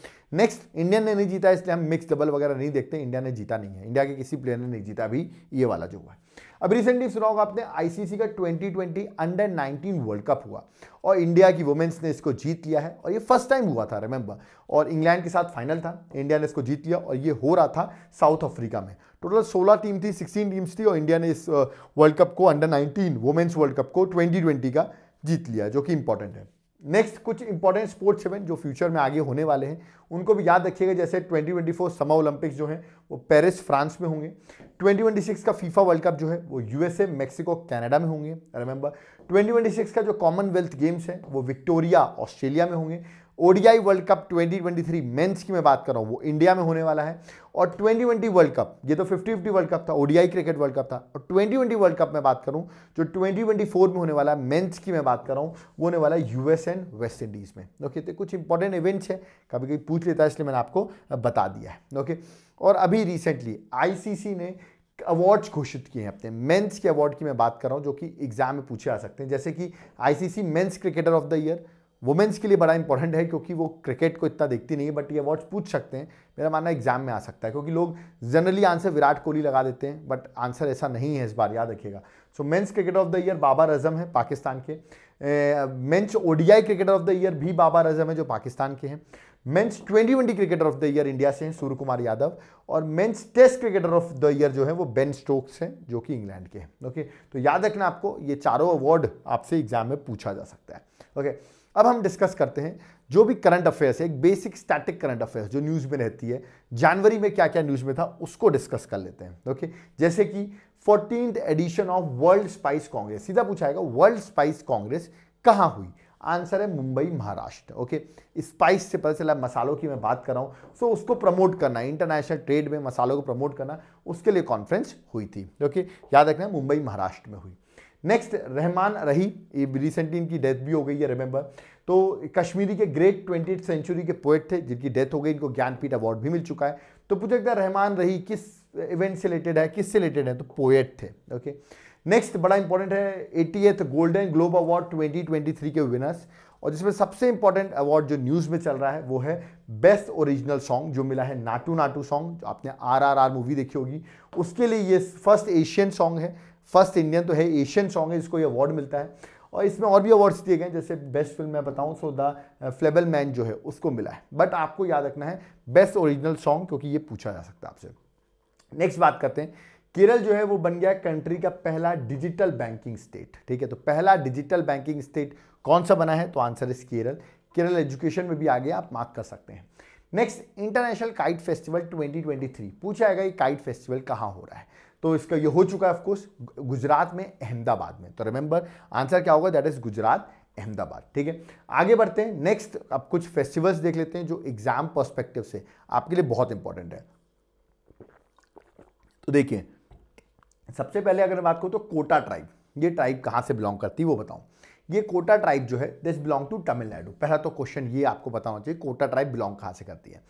नेक्स्ट इंडियन ने नहीं जीता इसलिए हम मिक्स डबल वगैरह नहीं देखते इंडिया ने जीता नहीं है इंडिया के किसी प्लेयर ने नहीं जीता अभी ये वाला जो हुआ है अब रिसेंटली सुना होगा आपने आईसीसी का 2020 अंडर 19 वर्ल्ड कप हुआ और इंडिया की वुमेन्स ने इसको जीत लिया है और ये फर्स्ट टाइम हुआ था रिमेंबर और इंग्लैंड के साथ फाइनल था इंडिया ने इसको जीत लिया और ये हो रहा था साउथ अफ्रीका में टोटल 16 टीम थी 16 टीम्स थी और इंडिया ने इस वर्ल्ड uh, कप को under nineteen women's world cup को ट्वेंटी का जीत लिया जो कि इंपॉर्टेंट है नेक्स्ट कुछ इंपॉर्टेंट स्पोर्ट्स इवेंट जो फ्यूचर में आगे होने वाले हैं उनको भी याद रखिएगा जैसे 2024 समर ओलंपिक्स जो हैं वो पेरिस फ्रांस में होंगे 2026 का फीफा वर्ल्ड कप जो है वो यूएसए मेक्सिको कनाडा में होंगे रिमेंबर 2026 का जो कॉमनवेल्थ गेम्स है वो विक्टोरिया ऑस्ट्रेलिया में होंगे ओडीआई वर्ल्ड कप 2023 मेंस की मैं बात कर रहा हूँ वो इंडिया में होने वाला है और 2020 वर्ल्ड कप ये तो 50 50 वर्ल्ड कप था ओडीआई क्रिकेट वर्ल्ड कप था और 2020 वर्ल्ड कप में बात करूँ जो 2024 में होने वाला है मेंस की मैं बात कर रहा हूँ वो होने वाला है यूएस एंड वेस्ट इंडीज़ में ओके तो कुछ इंपॉर्टेंट इवेंट्स है कभी कभी पूछ लेता है इसलिए मैंने आपको बता दिया है ओके और अभी रिसेंटली आई ने अवार्ड्स घोषित किए हैं अपने मेंस के अवार्ड की मैं बात कर रहा हूँ जो कि एग्जाम में पूछे जा सकते हैं जैसे कि ICC men's cricketer of the year women's के लिए बड़ा इंपॉर्टेंट है क्योंकि वो क्रिकेट को इतना देखती नहीं है बट ये अवार्ड्स पूछ सकते हैं मेरा मानना एग्जाम में आ सकता है क्योंकि लोग जनरली आंसर विराट कोहली लगा देते हैं बट आंसर ऐसा नहीं है इस बार याद रखिएगा so men's cricketer of the year Babar Azam है पाकिस्तान के men's ODI cricketer of the year भी बाबर अजम है जो पाकिस्तान के हैं men's twenty twenty cricketer of the year India से हैं सूर्य कुमार यादव और men's test cricketer of the year जो है वो बेन स्टोक्स हैं जो कि इंग्लैंड के हैं ओके तो याद रखना आपको ये चारों अवार्ड आपसे एग्जाम में पूछा जा सकता है ओके अब हम डिस्कस करते हैं जो भी करंट अफेयर्स है एक बेसिक स्टैटिक करंट अफेयर्स जो न्यूज़ में रहती है जनवरी में क्या क्या न्यूज़ में था उसको डिस्कस कर लेते हैं ओके जैसे कि fourteen edition of world spice congress सीधा पूछाएगा वर्ल्ड स्पाइस कांग्रेस कहाँ हुई आंसर है मुंबई महाराष्ट्र ओके स्पाइस से पता चला मसालों की मैं बात कर रहा हूँ सो उसको प्रमोट करना इंटरनेशनल ट्रेड में मसालों को प्रमोट करना उसके लिए कॉन्फ्रेंस हुई थी ओके याद रखना मुंबई महाराष्ट्र में हुई नेक्स्ट रहमान रही रिसेंटली इनकी डेथ भी हो गई है रिमेंबर तो कश्मीरी के ग्रेट ट्वेंटी सेंचुरी के पोएट थे जिनकी डेथ हो गई इनको ज्ञानपीठ अवार्ड भी मिल चुका है तो पूछा गया रहमान रही किस इवेंट से रिलेटेड है किससे रिलेटेड है तो पोएट थे ओके नेक्स्ट बड़ा इंपॉर्टेंट है एटी गोल्डन ग्लोब अवार्ड 2023 के विनर्स और जिसमें सबसे इंपॉर्टेंट अवार्ड जो न्यूज़ में चल रहा है वो है बेस्ट ओरिजिनल सॉन्ग जो मिला है नाटू नाटू सॉन्ग जो आपने आर आर आर मूवी देखी होगी उसके लिए ये फर्स्ट एशियन सॉन्ग है फर्स्ट इंडियन तो है एशियन सॉन्ग है इसको ये अवार्ड मिलता है और इसमें और भी अवार्ड्स दिए गए जैसे बेस्ट फिल्म मैं बताऊं सो द फ्लेबल मैन जो है उसको मिला है बट आपको याद रखना है बेस्ट ओरिजिनल सॉन्ग क्योंकि ये पूछा जा सकता है आपसे नेक्स्ट बात करते हैं केरल जो है वो बन गया कंट्री का पहला डिजिटल बैंकिंग स्टेट ठीक है तो पहला डिजिटल बैंकिंग स्टेट कौन सा बना है तो answer is Kerala Kerala education में भी आगे आप मार्क कर सकते हैं नेक्स्ट इंटरनेशनल काइट फेस्टिवल 2023 पूछा जाएगा ये काइट फेस्टिवल कहाँ हो रहा है तो इसका ये हो चुका है ऑफकोर्स गुजरात में अहमदाबाद में तो रिमेंबर आंसर क्या होगा दैट इज गुजरात अहमदाबाद ठीक है आगे बढ़ते हैं नेक्स्ट अब कुछ फेस्टिवल्स देख लेते हैं जो एग्जाम पर्सपेक्टिव से आपके लिए बहुत इंपॉर्टेंट है तो देखिए सबसे पहले अगर मैं बात करूँ तो कोटा ट्राइब ये ट्राइब कहाँ से बिलोंग करती है वो बताऊँ ये कोटा ट्राइब जो है दिस बिलोंग टू तमिलनाडु पहला तो क्वेश्चन ये आपको बताना चाहिए कोटा ट्राइब बिलोंग कहाँ से करती है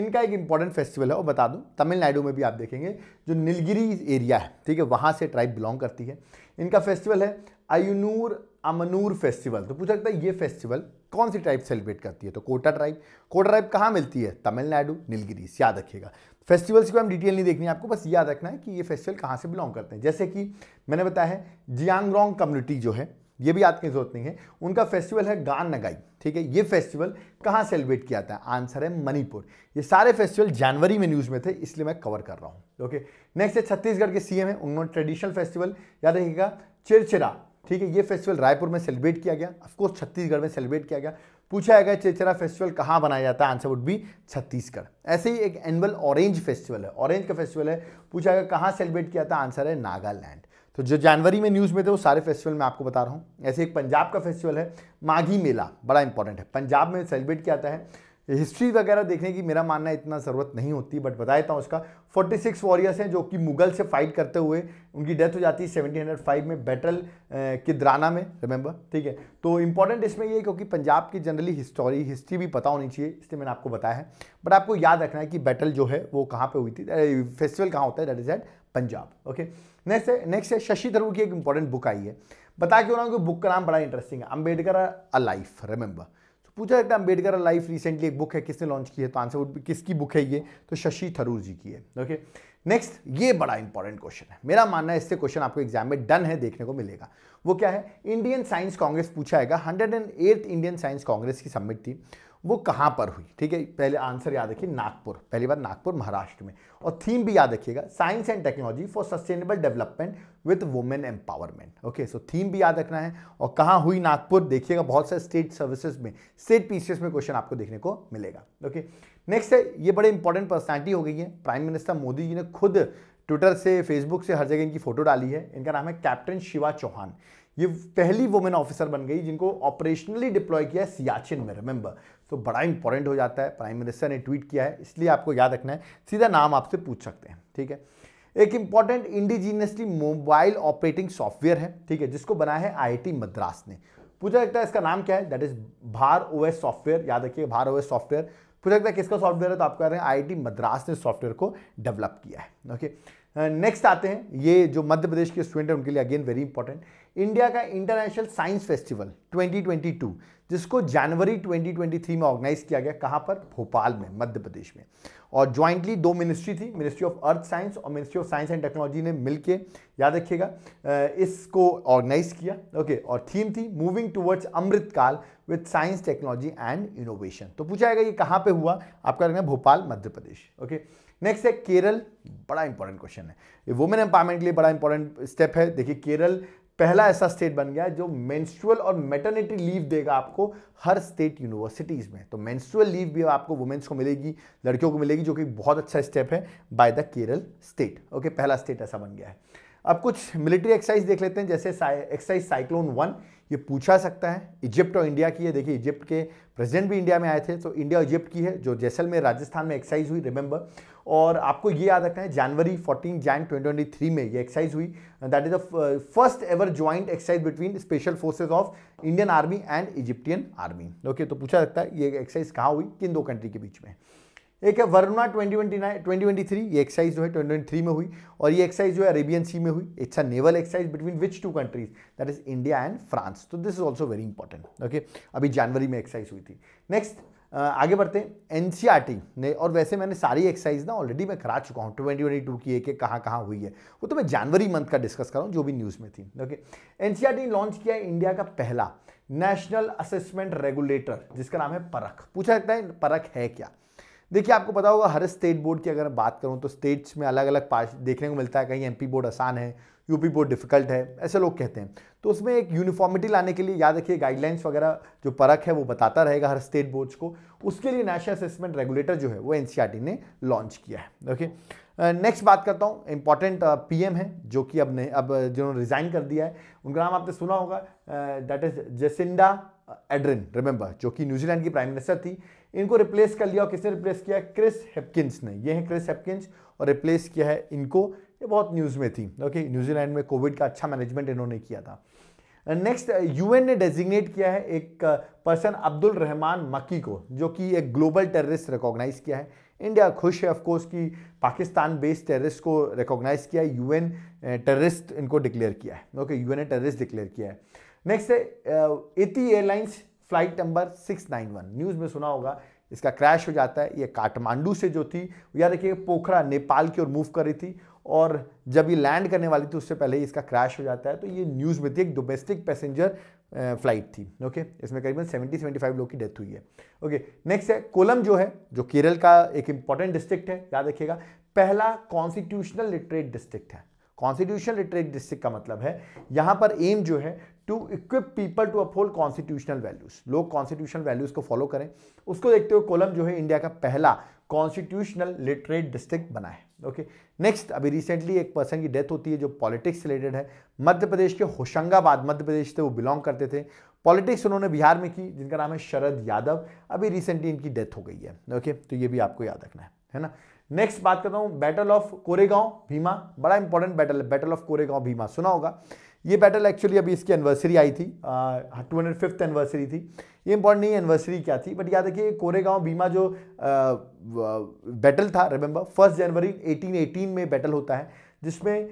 इनका एक इंपॉर्टेंट फेस्टिवल है और बता दूं तमिलनाडु में भी आप देखेंगे जो नीलगिरी एरिया है ठीक है वहाँ से ट्राइब बिलोंग करती है इनका फेस्टिवल है अयुनूर अमनूर फेस्टिवल तो पूछा जाता है ये फेस्टिवल कौन सी ट्राइब सेलिब्रेट करती है तो कोटा ट्राइब कोटा ट्राइब कहाँ मिलती है तमिलनाडु नीलगिरीज याद रखिएगा फेस्टिवल्स को हम डिटेल नहीं देखनी है आपको बस याद रखना है कि ये फेस्टिवल कहाँ से बिलोंग करते हैं जैसे कि मैंने बताया है जियांगरोंग कम्युनिटी जो है ये भी याद की जरूरत नहीं है उनका फेस्टिवल है गान नगाई ठीक है ये फेस्टिवल कहाँ सेलिब्रेट किया जाता है आंसर है मणिपुर ये सारे फेस्टिवल जनवरी में न्यूज़ में थे इसलिए मैं कवर कर रहा हूँ ओके नेक्स्ट है छत्तीसगढ़ के सीएम है उन्होंने ट्रेडिशनल फेस्टिवल याद रखिएगा चिरचिरा ठीक है ये फेस्टिवल रायपुर में सेलिब्रेट किया गया ऑफकोर्स छत्तीसगढ़ में सेलिब्रेट किया गया पूछा गया चिरचिरा फेस्टिवल कहाँ बनाया जाता है आंसर वुड भी छत्तीसगढ़ ऐसे ही एक एनुअल ऑरेंज फेस्टिवल है ऑरेंज का फेस्टिवल है पूछा गया कहाँ सेलिब्रेट किया था आंसर है नागालैंड तो जो जनवरी में न्यूज़ में थे वो सारे फेस्टिवल मैं आपको बता रहा हूँ ऐसे एक पंजाब का फेस्टिवल है माघी मेला बड़ा इंपॉर्टेंट है पंजाब में सेलिब्रेट किया जाता है हिस्ट्री वगैरह देखने की मेरा मानना इतना ज़रूरत नहीं होती बट बता देता हूँ उसका 46 वॉरियर्स हैं जो कि मुगल से फाइट करते हुए उनकी डेथ हो जाती है 1705 में बैटल किद्राना में रिमेंबर ठीक है तो इंपॉर्टेंट इसमें ये है क्योंकि पंजाब की जनरली हिस्टोरी हिस्ट्री भी पता होनी चाहिए इसलिए मैंने आपको बताया है बट आपको याद रखना है कि बैटल जो है वो कहाँ पर हुई थी फेस्टिवल कहाँ होता है date is at Punjab okay next है नेक्स्ट है शशि थरूर की एक इंपॉर्टेंट बुक आई है बता के रहा हूँ बुक का नाम बड़ा इंटरेस्टिंग है अम्बेडकर अ लाइफ रिमेंबर तो पूछा जाता है अम्बेडकर लाइफ रिसेंटली एक बुक है किसने लॉन्च की है तो आंसर वुड किसकी बुक है ये तो शशि थरूर जी की है ओके नेक्स्ट ये बड़ा इंपॉर्टेंट क्वेश्चन है मेरा मानना है इससे क्वेश्चन आपको एग्जाम में डन है देखने को मिलेगा वो क्या है इंडियन साइंस कांग्रेस पूछा जाएगा hundred and eighth Indian science congress की सबमिट थी वो कहाँ पर हुई ठीक है पहले आंसर याद रखिए नागपुर पहली बार नागपुर महाराष्ट्र में और थीम भी याद रखिएगा science and technology for sustainable development with women empowerment okay so theme भी याद रखना है और कहाँ हुई नागपुर देखिएगा बहुत सारे स्टेट सर्विसेज में स्टेट पीसीएस में क्वेश्चन आपको देखने को मिलेगा ओके नेक्स्ट है ये बड़े इंपॉर्टेंट पर्सनैलिटी हो गई है प्राइम मिनिस्टर मोदी जी ने खुद ट्विटर से फेसबुक से हर जगह इनकी फोटो डाली है इनका नाम है कैप्टन शिवा चौहान ये पहली वुमेन ऑफिसर बन गई जिनको ऑपरेशनली डिप्लॉय किया सियाचिन में रिमेंबर तो बड़ा इंपॉर्टेंट हो जाता है प्राइम मिनिस्टर ने ट्वीट किया है इसलिए आपको याद रखना है सीधा नाम आपसे पूछ सकते हैं ठीक है एक important indigenously mobile operating software है ठीक है जिसको बनाया है आईआईटी मद्रास ने पूछा जाता है इसका नाम क्या है that is Bhar OS software याद रखिए भार ओएस सॉफ्टवेयर पूछा जाता है किसका सॉफ्टवेयर है तो आप कह रहे हैं आईआईटी मद्रास ने सॉफ्टवेयर को डेवलप किया है ओके नेक्स्ट uh, आते हैं ये जो मध्य प्रदेश के स्टूडेंट हैं उनके लिए अगेन वेरी इंपॉर्टेंट इंडिया का इंटरनेशनल साइंस फेस्टिवल 2022 जिसको जनवरी 2023 में ऑर्गेनाइज किया गया कहाँ पर भोपाल में मध्य प्रदेश में और ज्वाइंटली दो मिनिस्ट्री थी मिनिस्ट्री ऑफ अर्थ साइंस और ministry of science and technology ने मिलके याद रखिएगा इसको ऑर्गेनाइज किया ओके और थीम थी moving towards Amrit Kaal with science technology and innovation तो पूछा जाएगा ये कहाँ पर हुआ आपका रखना भोपाल मध्य प्रदेश ओके नेक्स्ट है केरल बड़ा इंपॉर्टेंट क्वेश्चन है वुमेन एम्पावरमेंट के लिए बड़ा इंपॉर्टेंट स्टेप है देखिए केरल पहला ऐसा स्टेट बन गया जो मेंस्ट्रुअल और मेटर्निटी लीव देगा आपको हर स्टेट यूनिवर्सिटीज़ में तो मेंस्ट्रुअल लीव भी आपको वुमेन्स को मिलेगी लड़कियों को मिलेगी जो कि बहुत अच्छा स्टेप है by the Kerala state okay पहला स्टेट ऐसा बन गया है अब कुछ मिलिट्री एक्सरसाइज देख लेते हैं जैसे एक्सरसाइज साइक्लोन वन ये पूछा सकता है इजिप्ट और इंडिया की है देखिए इजिप्ट के प्रेसिडेंट भी इंडिया में आए थे तो इंडिया इजिप्ट की है जो जैसलमेर राजस्थान में एक्सरसाइज हुई रिमेंबर और आपको ये याद रखना है जनवरी 14 जैन 2023 में ये एक्सरसाइज हुई that is the first ever joint exercise between special forces of Indian army and Egyptian army okay तो पूछा जाता है ये एक्सरसाइज कहाँ हुई किन दो कंट्री के बीच में एक है वर्ना ट्वेंटी 2023 ये एक्सरसाइज जो है ट्वेंटी में हुई और ये एक्सरसाइज जो है अरेबियन सी में हुई it's a naval exercise between which two countries that is India and France तो this is also very important okay अभी जनवरी में एक्सरसाइज हुई थी नेक्स्ट आगे बढ़ते हैं एन e ने और वैसे मैंने सारी एक्सरसाइज ना ऑलरेडी मैं करा चुका हूँ ट्वेंटी ट्वेंटी टू की एक एक कहाँ कहाँ हुई है वो तो मैं जनवरी मंथ का डिस्कस कर रहा हूँ जो भी न्यूज़ में थी ओके एन ने लॉन्च किया है इंडिया का पहला नेशनल असेसमेंट रेगुलेटर जिसका नाम है परख पूछा जाता है परख है क्या देखिए आपको पता होगा हर स्टेट बोर्ड की अगर बात करूँ तो स्टेट्स में अलग अलग पास देखने को मिलता है कहीं एमपी बोर्ड आसान है यूपी बोर्ड डिफिकल्ट है ऐसे लोग कहते हैं तो उसमें एक यूनिफॉर्मिटी लाने के लिए याद रखिए गाइडलाइंस वगैरह जो परख है वो बताता रहेगा हर स्टेट बोर्ड्स को उसके लिए नेशनल असेसमेंट रेगुलेटर जो है वो एन e ने लॉन्च किया है ओके नेक्स्ट बात करता हूँ इंपॉर्टेंट पीएम है जो कि अब ने अब जिन्होंने रिज़ाइन कर दिया है उनका नाम आपने सुना होगा that is Jacinda Ardern remember जो कि न्यूजीलैंड की प्राइम मिनिस्टर थी इनको रिप्लेस कर लिया और किसने रिप्लेस किया क्रिस हेपकिंस ने ये है क्रिस हेपकिंस और रिप्लेस किया है इनको ये बहुत न्यूज़ में थी ओके न्यूजीलैंड में कोविड का अच्छा मैनेजमेंट इन्होंने किया था नेक्स्ट यूएन ने डेजिग्नेट किया है एक पर्सन अब्दुल रहमान मक्की को जो कि एक ग्लोबल टेररिस्ट रिकॉग्नाइज किया है इंडिया खुश है ऑफकोर्स कि पाकिस्तान बेस्ड टेररिस्ट को रिकॉग्नाइज किया है यू टेररिस्ट uh, इनको डिक्लेयर किया है ओके यू ने टेररिस्ट डिक्लेयर किया है नेक्स्ट है इति एयरलाइंस फ्लाइट नंबर 691 न्यूज़ में सुना होगा इसका क्रैश हो जाता है ये काठमांडू से जो थी या देखिए पोखरा नेपाल की ओर मूव कर रही थी और जब ये लैंड करने वाली थी उससे पहले ही इसका क्रैश हो जाता है तो ये न्यूज़ में थी एक डोमेस्टिक पैसेंजर फ्लाइट थी ओके इसमें करीबन 70 75 लोग की डेथ हुई है ओके नेक्स्ट है कोलम जो है जो केरल का एक इम्पॉर्टेंट डिस्ट्रिक्ट है याद रखिएगा पहला कॉन्स्टिट्यूशनल लिटरेट डिस्ट्रिक्ट है कॉन्स्टिट्यूशनल लिटरेट डिस्ट्रिक्ट का मतलब है यहाँ पर एम जो है to equip people to uphold constitutional values लोग कॉन्स्टिट्यूशनल वैल्यूज को फॉलो करें उसको देखते हुए कोलम जो है इंडिया का पहला कॉन्स्टिट्यूशनल लिटरेट डिस्ट्रिक्ट बना है ओके नेक्स्ट अभी रिसेंटली एक पर्सन की डेथ होती है जो पॉलिटिक्स रिलेटेड है मध्य प्रदेश के होशंगाबाद मध्य प्रदेश से वो बिलोंग करते थे पॉलिटिक्स उन्होंने बिहार में की जिनका नाम है शरद यादव अभी रिसेंटली इनकी डेथ हो गई है ओके तो ये भी आपको याद रखना है है ना नेक्स्ट बात करता हूँ बैटल ऑफ कोरेगांव भीमा बड़ा इंपॉर्टेंट बैटल है बैटल ऑफ कोरेगांव भीमा सुना होगा ये बैटल एक्चुअली अभी इसकी एनिवर्सरी आई थी टू हंड्रेड फिफ्थ एनिवर्सरी थी ये इंपॉर्टेंट नहीं एनिवर्सरी क्या थी बट याद रखिए कोरेगांव भीमा जो बैटल था रिमेंबर फर्स्ट जनवरी 1818 में बैटल होता है जिसमें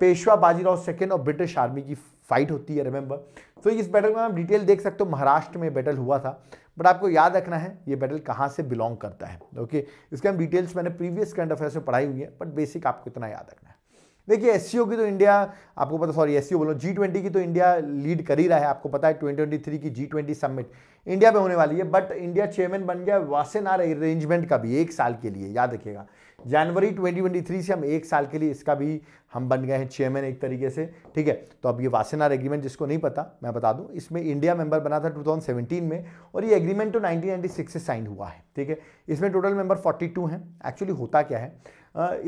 पेशवा बाजीराव सेकेंड और ब्रिटिश आर्मी की फाइट होती है रिमेंबर तो so, इस बैटल में आप डिटेल देख सकते हो महाराष्ट्र में बैटल हुआ था बट आपको याद रखना है ये बैटल कहाँ से बिलोंग करता है ओके okay? इसके हम डिटेल्स मैंने प्रीवियस करंट अफेयर्स में पढ़ाई हुई है बट बेसिक आपको इतना याद रखना है देखिए एस की तो इंडिया आपको पता सॉरी एस सी बोलो जी ट्वेंटी की तो इंडिया लीड कर ही रहा है आपको पता है ट्वेंटी ट्वेंटी थ्री की जी ट्वेंटी समिट इंडिया में होने वाली है बट इंडिया चेयरमैन बन गया वासेनार अरेंजमेंट का भी एक साल के लिए याद रखिएगा जनवरी 2023 से हम एक साल के लिए इसका भी हम बन गए हैं चेयरमैन एक तरीके से ठीक है तो अब ये वासेनार एग्रीमेंट जिसको नहीं पता मैं बता दूं इसमें इंडिया मेंबर बना था 2017 में और ये एग्रीमेंट तो 1996 से साइन हुआ है ठीक है इसमें टोटल मेंबर 42 हैं एक्चुअली होता क्या है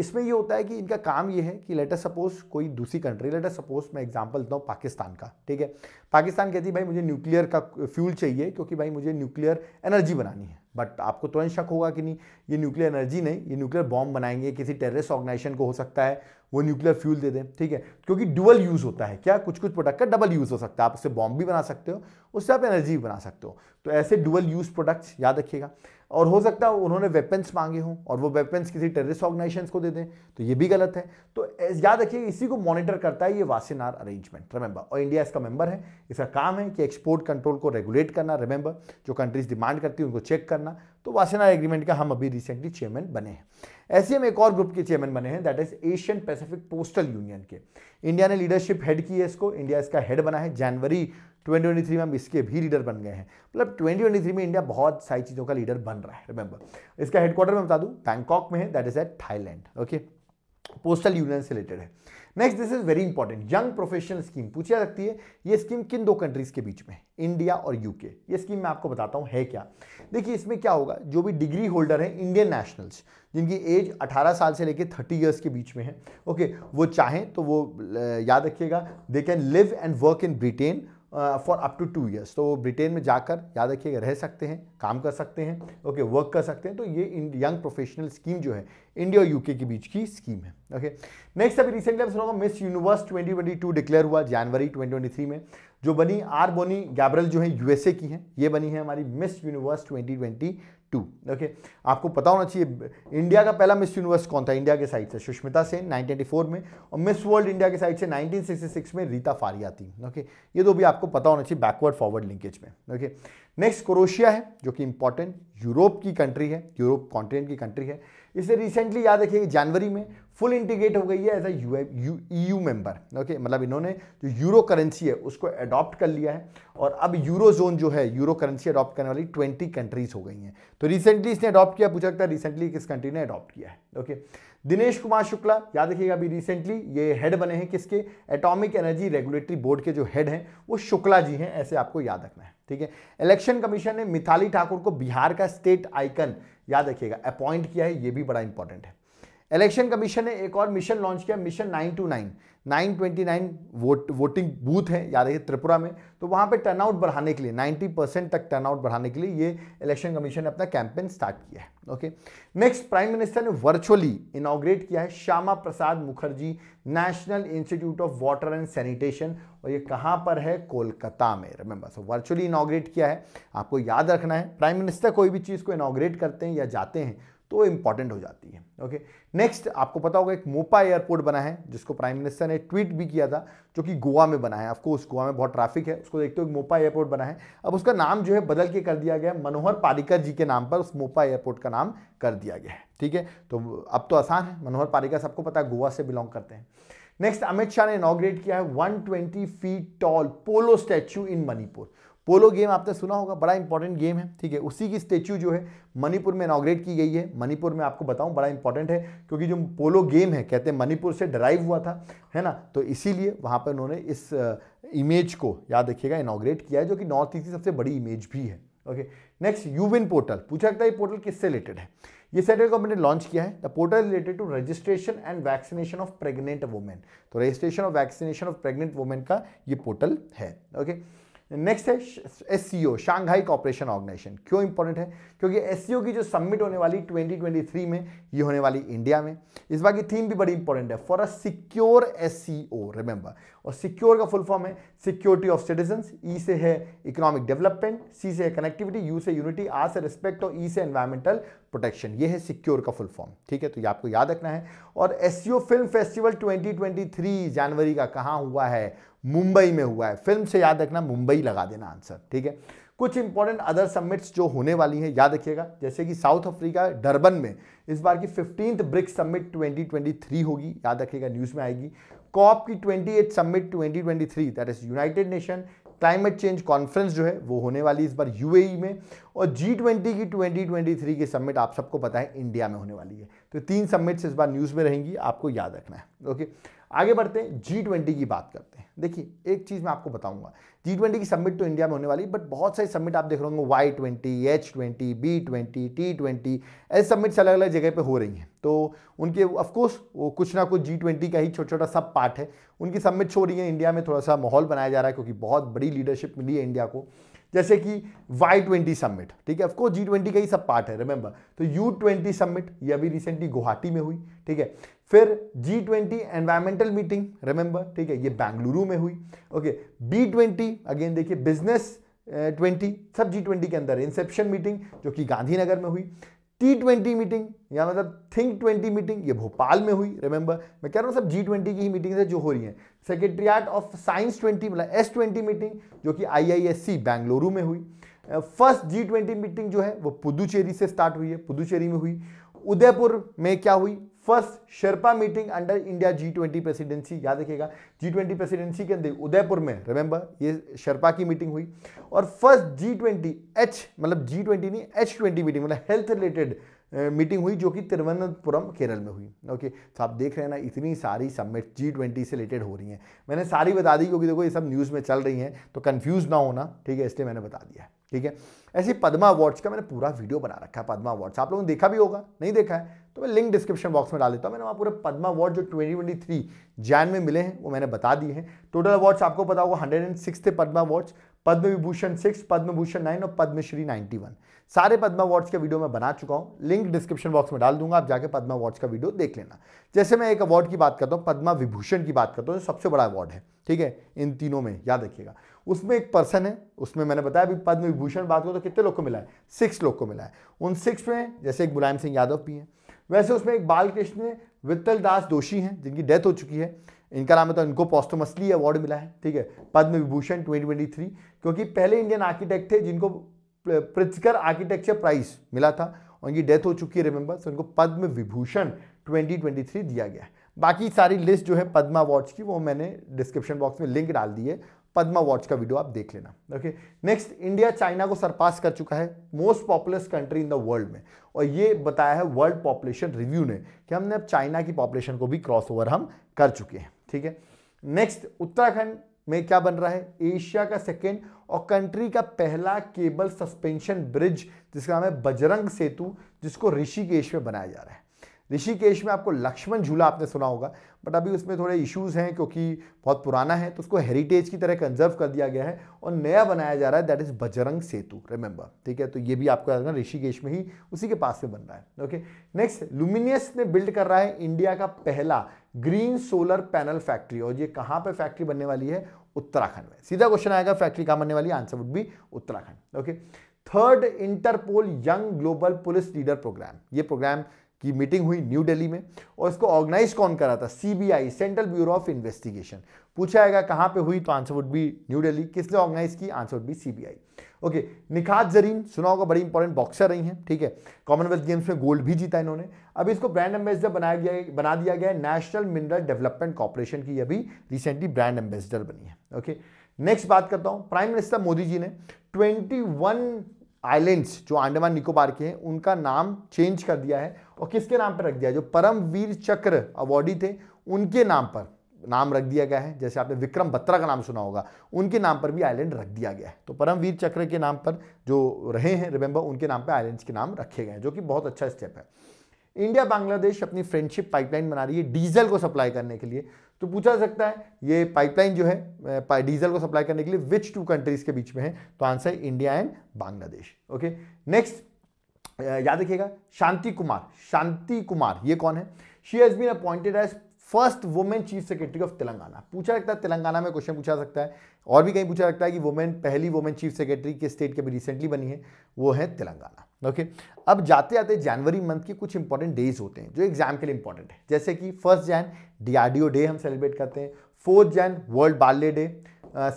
इसमें ये होता है कि इनका काम ये है कि लेटर सपोज कोई दूसरी कंट्री लेटर सपोज मैं एग्जाम्पल देता हूँ पाकिस्तान का ठीक है पाकिस्तान कहती है भाई मुझे न्यूक्लियर का फ्यूल चाहिए क्योंकि भाई मुझे न्यूक्लियर एनर्जी बनानी है बट आपको तुरंत शक होगा कि नहीं ये न्यूक्लियर एनर्जी नहीं ये न्यूक्लियर बॉम्ब बनाएंगे किसी टेररिस्ट ऑर्गेनाइजेशन को हो सकता है वो न्यूक्लियर फ्यूल दे दें ठीक है क्योंकि डुअल यूज़ होता है क्या कुछ कुछ प्रोडक्ट का डबल यूज़ हो सकता है आप उससे बॉम्ब भी बना सकते हो उससे आप एनर्जी भी बना सकते हो तो ऐसे डुअल यूज़ प्रोडक्ट्स याद रखिएगा और हो सकता है उन्होंने वेपन्स मांगे हों और वो वेपन्स किसी टेररिस्ट ऑर्गेनाइजेशन को दे दें तो ये भी गलत है तो याद रखिए इसी को मॉनिटर करता है ये वासीनार अरेंजमेंट रिमेंबर और इंडिया इसका मेंबर है इसका काम है कि एक्सपोर्ट कंट्रोल को रेगुलेट करना रिमेंबर जो कंट्रीज डिमांड करती है उनको चेक करना तो वासीनार एग्रीमेंट का हम अभी रिसेंटली चेयरमैन बने हैं ऐसे हम एक और ग्रुप के चेयरमैन बने हैं that is Asian Pacific postal union के इंडिया ने लीडरशिप हेड की है इसको इंडिया इसका हेड बना है जनवरी 2023 में हम इसके भी लीडर बन गए हैं मतलब 2023 में इंडिया बहुत सारी चीज़ों का लीडर बन रहा है रिमेंबर इसका हेडक्वार्टर मैं बता दूं बैंकॉक में है that is at Thailand okay postal union से रिलेटेड है next this is very important young professional scheme पूछी जा सकती है ये स्कीम किन दो कंट्रीज के बीच में इंडिया और यूके ये स्कीम मैं आपको बताता हूँ है क्या देखिए इसमें क्या होगा जो भी डिग्री होल्डर हैं इंडियन नेशनल्स जिनकी एज 18 साल से लेकर 30 इयर्स के बीच में है ओके okay, वो चाहें तो वो याद रखिएगा they can live and work in Britain for up to two years तो वो ब्रिटेन में जाकर याद रखिएगा रह सकते हैं काम कर सकते हैं ओके okay, वर्क कर सकते हैं तो ये यंग प्रोफेशनल स्कीम जो है इंडिया और यूके के बीच की स्कीम है ओके नेक्स्ट अभी रिसेंटली आप सुना मिस यूनिवर्स 2022 डिक्लेयर हुआ जनवरी 2023 में जो बनी आर बोनी गैब्रल जो है यूएसए की हैं ये बनी है हमारी miss universe twenty two okay आपको पता होना चाहिए इंडिया का पहला मिस यूनिवर्स कौन था इंडिया के साइड से सुष्मिता सेन 1984 में और मिस वर्ल्ड इंडिया के साइड से 1966 में रीता फारिया थी ओके ये दो भी आपको पता होना चाहिए बैकवर्ड फॉरवर्ड लिंकेज में ओके नेक्स्ट क्रोशिया है जो कि इंपॉर्टेंट यूरोप की कंट्री है यूरोप कॉन्टिनेंट की कंट्री है इसे रिसेंटली याद रखिए जनवरी में फुल इंटीग्रेट हो गई है as a E U member okay मतलब इन्होंने जो यूरो करेंसी है उसको अडॉप्ट कर लिया है और अब यूरो जोन जो है यूरो करेंसी अडॉप्ट करने वाली ट्वेंटी कंट्रीज हो गई हैं तो रिसेंटली इसने अडॉप्ट किया पूछा जाता है रिसेंटली किस कंट्री ने अडॉप्ट किया है ओके दिनेश कुमार शुक्ला याद रखिएगा अभी रिसेंटली ये हेड बने हैं किसके एटॉमिक एनर्जी रेगुलेटरी बोर्ड के जो हेड हैं वो शुक्ला जी हैं ऐसे आपको याद रखना है ठीक है इलेक्शन कमीशन ने मिथाली ठाकुर को बिहार का स्टेट आइकन याद रखिएगा अपॉइंट किया है ये भी बड़ा इंपॉर्टेंट है इलेक्शन कमीशन ने एक और मिशन लॉन्च किया मिशन 929 929 वोट वोटिंग बूथ है याद रखिए त्रिपुरा में तो वहाँ पे टर्नआउट बढ़ाने के लिए 90 परसेंट तक टर्नआउट बढ़ाने के लिए ये इलेक्शन कमीशन ने अपना कैंपेन स्टार्ट किया है ओके नेक्स्ट प्राइम मिनिस्टर ने वर्चुअली इनाग्रेट किया है Shyama Prasad Mukherjee national institute of water and sanitation और ये कहाँ पर है कोलकाता में रिमेंबर सो वर्चुअली इनाग्रेट किया है आपको याद रखना है प्राइम मिनिस्टर कोई भी चीज़ को इनाग्रेट करते हैं या जाते हैं तो वो इंपॉर्टेंट हो जाती है ओके नेक्स्ट आपको पता होगा एक मोपा एयरपोर्ट बना है जिसको प्राइम मिनिस्टर ने ट्वीट भी किया था जो कि गोवा में बना है ऑफकोर्स गोवा में बहुत ट्रैफिक है उसको देखते हुए मोपा एयरपोर्ट बना है अब उसका नाम जो है बदल के कर दिया गया मनोहर पारिकर जी के नाम पर उस मोपा एयरपोर्ट का नाम कर दिया गया है ठीक है तो अब तो आसान है मनोहर पारिकर सबको पता है गोवा से बिलोंग करते हैं नेक्स्ट अमित शाह ने इनाग्रेट किया है 120 feet tall polo statue in Manipur polo game आपने सुना होगा बड़ा इंपॉर्टेंट गेम है ठीक है उसी की स्टेच्यू जो है मणिपुर में इनाग्रेट की गई है मणिपुर में आपको बताऊं बड़ा इंपॉर्टेंट है क्योंकि जो पोलो गेम है कहते हैं मणिपुर से डराइव हुआ था है ना तो इसीलिए वहां पर उन्होंने इस इमेज uh, को याद रखिएगा इनाग्रेट किया है जो कि नॉर्थ ईस्ट की सबसे बड़ी इमेज भी है ओके नेक्स्ट यूविन पोर्टल पूछा जाता है ये पोर्टल किससे रिलेटेड है ये सेंट्रल गवर्नमेंट ने लॉन्च किया है the portal related to registration and vaccination of pregnant women तो रजिस्ट्रेशन और वैक्सीनेशन ऑफ प्रेग्नेंट वुमेन का ये पोर्टल है ओके okay? नेक्स्ट है S C O Shanghai cooperation organisation क्यों इंपॉर्टेंट है क्योंकि एस सी ओ की जो सबमिट होने वाली 2023 में ये होने वाली इंडिया में इस बार की थीम भी बड़ी इंपॉर्टेंट है for a secure S C O remember और सिक्योर का फुल फॉर्म है सिक्योरिटी ऑफ सिटीजन ई से है इकोनॉमिक डेवलपमेंट सी से है कनेक्टिविटी यू से यूनिटी आर से रिस्पेक्ट और ई e से एनवायरमेंटल प्रोटेक्शन ये है सिक्योर का फुल फॉर्म ठीक है तो ये आपको याद रखना है और एस फिल्म फेस्टिवल 2023 जनवरी का कहाँ हुआ है मुंबई में हुआ है फिल्म से याद रखना मुंबई लगा देना आंसर ठीक है कुछ इंपॉर्टेंट अदर समिट्स जो होने वाली हैं याद रखिएगा जैसे कि साउथ अफ्रीका डरबन में इस बार की फिफ्टींथ ब्रिक्स समिट 2023 होगी याद रखिएगा न्यूज़ में आएगी कॉप की twenty summit 2023 that is United Nation climate change conference जो है वो होने वाली इस बार यूएई में और जी ट्वेंटी की ट्वेंटी ट्वेंटी थ्री की सबमिट आप सबको पता है इंडिया में होने वाली है तो तीन सबमिट्स इस बार न्यूज़ में रहेंगी आपको याद रखना है ओके आगे बढ़ते हैं जी ट्वेंटी की बात करते हैं देखिए एक चीज़ मैं आपको बताऊंगा जी ट्वेंटी की सबमिट तो इंडिया में होने वाली बट बहुत सारी सबमिट आप देख रहे होंगे Y twenty H twenty B twenty T twenty ऐसे सबमिट्स अलग अलग जगह पे हो रही हैं तो उनके ऑफकोर्स वो कुछ ना कुछ जी ट्वेंटी का ही छोटा छोटा सब पार्ट है उनकी सबमिट्स हो रही है इंडिया में थोड़ा सा माहौल बनाया जा रहा है क्योंकि बहुत बड़ी लीडरशिप मिली है इंडिया को जैसे कि वाई ट्वेंटी सबमिट ठीक है ऑफकोर्स जी ट्वेंटी का ही सब पार्ट है रिमेंबर तो यू ट्वेंटी सबमिट ये अभी रिसेंटली गुवाहाटी में हुई ठीक है फिर G twenty environmental meeting remember ठीक है ये बेंगलुरु में हुई ओके बी ट्वेंटी अगेन देखिए बिजनेस ट्वेंटी uh, सब जी ट्वेंटी के अंदर इंसेप्शन मीटिंग जो कि गांधीनगर में हुई टी ट्वेंटी मीटिंग या मतलब थिंक ट्वेंटी मीटिंग ये भोपाल में हुई रिमेंबर मैं कह रहा हूँ सब जी ट्वेंटी की ही मीटिंग है जो हो रही हैं सेक्रेटरियाट ऑफ साइंस ट्वेंटी मतलब एस ट्वेंटी मीटिंग जो कि आईआईएससी बेंगलुरु में हुई फर्स्ट जी ट्वेंटी मीटिंग जो है वो पुदुचेरी से स्टार्ट हुई है पुदुचेरी में हुई उदयपुर में क्या हुई first sherpa meeting under India G twenty presidency याद रखिएगा जी ट्वेंटी प्रेसिडेंसी के अंदर उदयपुर में रिमेंबर ये शेरपा की मीटिंग हुई और फर्स्ट जी ट्वेंटी एच मतलब जी ट्वेंटी नहीं एच ट्वेंटी मीटिंग मतलब हेल्थ रिलेटेड मीटिंग हुई जो कि तिरुवनंतपुरम केरल में हुई ओके तो आप देख रहे हैं ना इतनी सारी सबमिट जी ट्वेंटी से रिलेटेड हो रही हैं मैंने सारी बता दी क्योंकि देखो ये सब न्यूज़ में चल रही हैं तो कन्फ्यूज़ ना होना ठीक है इसलिए मैंने बता दिया ठीक है ऐसे पद्मा अवार्ड्स का मैंने पूरा वीडियो बना रखा है पद्मा अवार्ड्स आप लोगों ने देखा भी होगा नहीं देखा है तो मैं लिंक डिस्क्रिप्शन बॉक्स में डाल देता हूँ मैंने वहाँ पूरे पद्मा अवार्ड जो ट्वेंटी ट्वेंटी थ्री जैन में मिले हैं वो मैंने बता दिए हैं टोटल अवार्ड्स आपको पता होगा हंड्रेड एंड सिक्स थे Padma awards Padma Vibhushan six Padma Bhushan nine और पद्मश्री नाइन्टी वन सारे पद्म अवार्ड्स के वीडियो मैं बना चुका हूँ लिंक डिस्क्रिप्शन बॉक्स में डाल दूंगा आप जाके पद्म अवार्ड्स का वीडियो देख लेना जैसे मैं एक अवार्ड की बात करता हूँ पद्म विभूषण की बात करता हूँ सबसे बड़ा अवार्ड है ठीक है इन तीनों में याद रखिएगा उसमें एक पर्सन है उसमें मैंने बताया अभी पद्म विभूषण बात करो तो कितने लोग को मिला है सिक्स लोग को मिला है उन सिक्स में जैसे एक मुलायम सिंह यादव भी हैं वैसे उसमें एक बालकृष्ण वित्तल दास दोषी हैं जिनकी डेथ हो चुकी है इनका नाम है तो इनको पॉस्टमसली अवार्ड मिला है ठीक है पद्म विभूषण 2023 क्योंकि पहले इंडियन आर्किटेक्ट थे जिनको प्रित्सकर आर्किटेक्चर प्राइज मिला था उनकी डेथ हो चुकी है रिमेंबर तो इनको पद्म विभूषण 2023 दिया गया है बाकी सारी लिस्ट जो है पद्मा अवार्ड्स की वो मैंने डिस्क्रिप्शन बॉक्स में लिंक डाल दी है पद्मा अवार्ड्स का वीडियो आप देख लेना ओके नेक्स्ट इंडिया चाइना को सरपास कर चुका है most populous country in the world में और ये बताया है वर्ल्ड पॉपुलेशन रिव्यू ने कि हमने अब चाइना की पॉपुलेशन को भी क्रॉस ओवर हम कर चुके हैं ठीक है नेक्स्ट उत्तराखंड में क्या बन रहा है एशिया का सेकेंड और कंट्री का पहला केबल सस्पेंशन ब्रिज जिसका नाम है बजरंग सेतु जिसको ऋषिकेश में बनाया जा रहा है ऋषिकेश में आपको लक्ष्मण झूला आपने सुना होगा बट अभी उसमें थोड़े इश्यूज हैं क्योंकि बहुत पुराना है तो उसको हेरिटेज की तरह कंजर्व कर दिया गया है और नया बनाया जा रहा है that is Bajrang Setu remember ठीक है तो ये भी आपको याद रखना ऋषिकेश में ही उसी के पास में बन रहा है ओके नेक्स्ट लुमिनियस ने बिल्ड कर रहा है इंडिया का पहला ग्रीन सोलर पैनल फैक्ट्री और ये कहाँ पर फैक्ट्री बनने वाली है उत्तराखंड में सीधा क्वेश्चन आएगा फैक्ट्री कहाँ बनने वाली answer would be Uttarakhand okay third Interpol young global police leader program ये प्रोग्राम की मीटिंग हुई न्यू दिल्ली में और इसको ऑर्गेनाइज कौन करा था CBI central bureau of investigation पूछा जाएगा कहां पे हुई तो answer would be New Delhi किसने ऑर्गेनाइज की answer would be CBI okay Nikhat Zareen सुना होगा बड़ी इंपॉर्टेंट बॉक्सर रही हैं ठीक है कॉमनवेल्थ गेम्स में गोल्ड भी जीता इन्होंने अब इसको ब्रांड एम्बेसडर बनाया गया बना दिया गया है नेशनल मिनरल डेवलपमेंट कॉरपोरेशन की अभी रिसेंटली ब्रांड एम्बेसडर बनी है ओके नेक्स्ट बात करता हूं प्राइम मिनिस्टर मोदी जी ने 21 आइलैंड्स जो अंडमान निकोबार के हैं उनका नाम चेंज कर दिया है और किसके नाम पर रख दिया जो परमवीर चक्र अवॉर्डी थे उनके नाम पर नाम रख दिया गया है जैसे आपने विक्रम बत्रा का नाम सुना होगा उनके नाम पर भी आइलैंड रख दिया गया है तो परमवीर चक्र के नाम पर जो रहे हैं रिमेंबर उनके नाम पर आइलैंड्स के नाम रखे गए हैं जो कि बहुत अच्छा स्टेप है इंडिया बांग्लादेश अपनी फ्रेंडशिप पाइपलाइन बना रही है डीजल को सप्लाई करने के लिए तो पूछा सकता है ये पाइपलाइन जो है डीजल को सप्लाई करने के लिए विच टू कंट्रीज के बीच में है तो आंसर है India and Bangladesh okay next याद रखिएगा शांति कुमार शांति कुमार ये कौन है she has been appointed as first women chief secretary of Telangana पूछा सकता है तेलंगाना में क्वेश्चन पूछा सकता है और भी कहीं पूछा सकता है कि वुमेन पहली वुमेन चीफ सेक्रेटरी के स्टेट के भी रिसेंटली बनी है वो है तेलंगाना ओके अब जाते आते जनवरी मंथ के कुछ इंपॉर्टेंट डेज होते हैं जो एग्जाम के लिए इंपॉर्टेंट है जैसे कि फर्स्ट जैन डी डे हम सेलिब्रेट करते हैं fourth Jan world braille day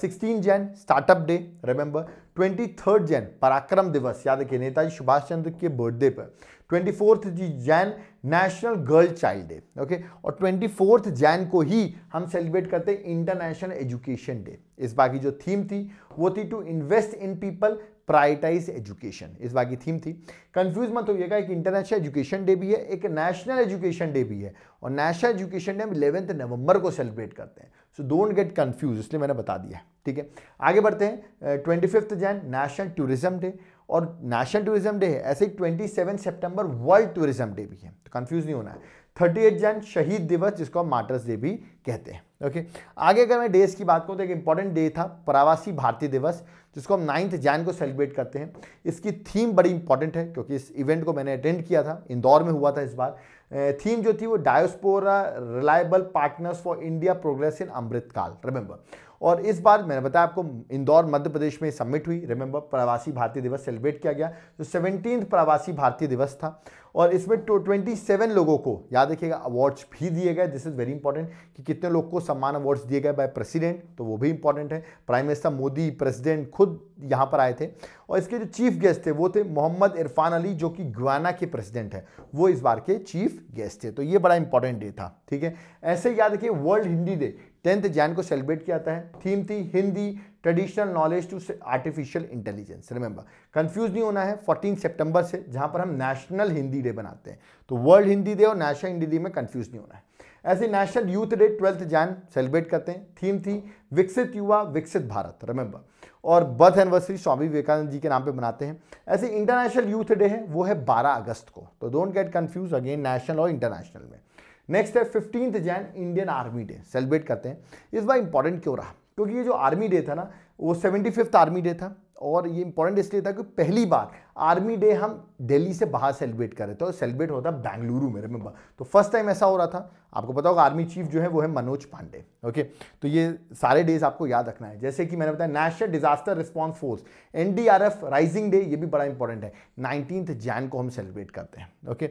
sixteen Jan startup day remember twenty third Jan Parakram Diwas याद रखिए नेताजी सुभाष चंद्र के बर्थडे पर twenty fourth Jan national girl child day okay और ट्वेंटी फोर्थ जैन को ही हम सेलिब्रेट करते हैं इंटरनेशनल एजुकेशन डे इस बार की जो थीम थी वो थी to invest in people prioritise education इस बार की थीम थी कंफ्यूज मत होइएगा एक इंटरनेशनल एजुकेशन डे भी है एक नेशनल एजुकेशन डे भी है और नेशनल एजुकेशन डे हम इलेवेंथ नवंबर को सेलिब्रेट करते हैं सो डोंट गेट कंफ्यूज इसलिए मैंने बता दिया ठीक है आगे बढ़ते हैं twenty fifth Jan national tourism day और नेशनल टूरिज्म डे है ऐसे ही twenty seven September world tourism day भी है तो कन्फ्यूज़ नहीं होना है थर्टी एट जन शहीद दिवस जिसको हम मार्टर्स डे भी कहते हैं ओके आगे अगर मैं डेज की बात करूँ तो एक इंपॉर्टेंट डे था प्रवासी भारतीय दिवस जिसको हम नाइन्थ जैन को सेलिब्रेट करते हैं इसकी थीम बड़ी इंपॉर्टेंट है क्योंकि इस इवेंट को मैंने अटेंड किया था इंदौर में हुआ था इस बार थीम जो थी वो diaspora reliable partners for India progress in Amritkaal remember और इस बार मैंने बताया आपको इंदौर मध्य प्रदेश में सबमिट हुई रिमेंबर प्रवासी भारतीय दिवस सेलिब्रेट किया गया जो सेवनटीन प्रवासी भारतीय दिवस था और इसमें टू ट्वेंटी सेवन लोगों को याद रखिएगा अवार्ड्स भी दिए गए दिस इज़ वेरी इंपॉर्टेंट कि कितने लोग को सम्मान अवार्ड्स दिए गए बाय प्रेसिडेंट तो वो भी इंपॉर्टेंट है प्राइम मिनिस्टर मोदी प्रेसिडेंट खुद यहाँ पर आए थे और इसके जो चीफ गेस्ट थे वो थे मोहम्मद इरफान अली जो कि गुआना के प्रेसिडेंट है वो इस बार के चीफ गेस्ट थे तो ये बड़ा इंपॉर्टेंट डे था ठीक है ऐसे याद रखिए world Hindi day tenth Jan को सेलिब्रेट किया जाता है थीम थी Hindi traditional knowledge to artificial intelligence remember confuse नहीं होना है 14 सितंबर से जहां पर हम नेशनल हिंदी डे बनाते हैं तो वर्ल्ड हिंदी डे और नेशनल हिंदी डे में कंफ्यूज नहीं होना है ऐसे national youth day twelfth Jan celebrate करते हैं थीम थी विकसित युवा विकसित भारत रिमेंबर और बर्थ एनिवर्सरी स्वामी विवेकानंद जी के नाम पे बनाते हैं ऐसे इंटरनेशनल यूथ डे है वो है 12 अगस्त को तो don't get confuse again national और इंटरनेशनल में नेक्स्ट है fifteenth Jan Indian army day celebrate करते हैं इस बार इंपॉर्टेंट क्यों रहा क्योंकि ये जो आर्मी डे था ना वो सेवेंटी फिफ्थ आर्मी डे था और ये इंपॉर्टेंट इसलिए था कि पहली बार आर्मी डे हम दिल्ली से बाहर सेलिब्रेट कर रहे थे और सेलिब्रेट होता बेंगलुरु में रिमेंबर तो फर्स्ट टाइम ऐसा हो रहा था आपको पता होगा आर्मी चीफ जो है वो है मनोज पांडे ओके तो ये सारे डेज आपको याद रखना है जैसे कि मैंने बताया national disaster response force NDRF raising day ये भी बड़ा इंपॉर्टेंट है नाइनटीन्थ जैन को हम सेलिब्रेट करते हैं ओके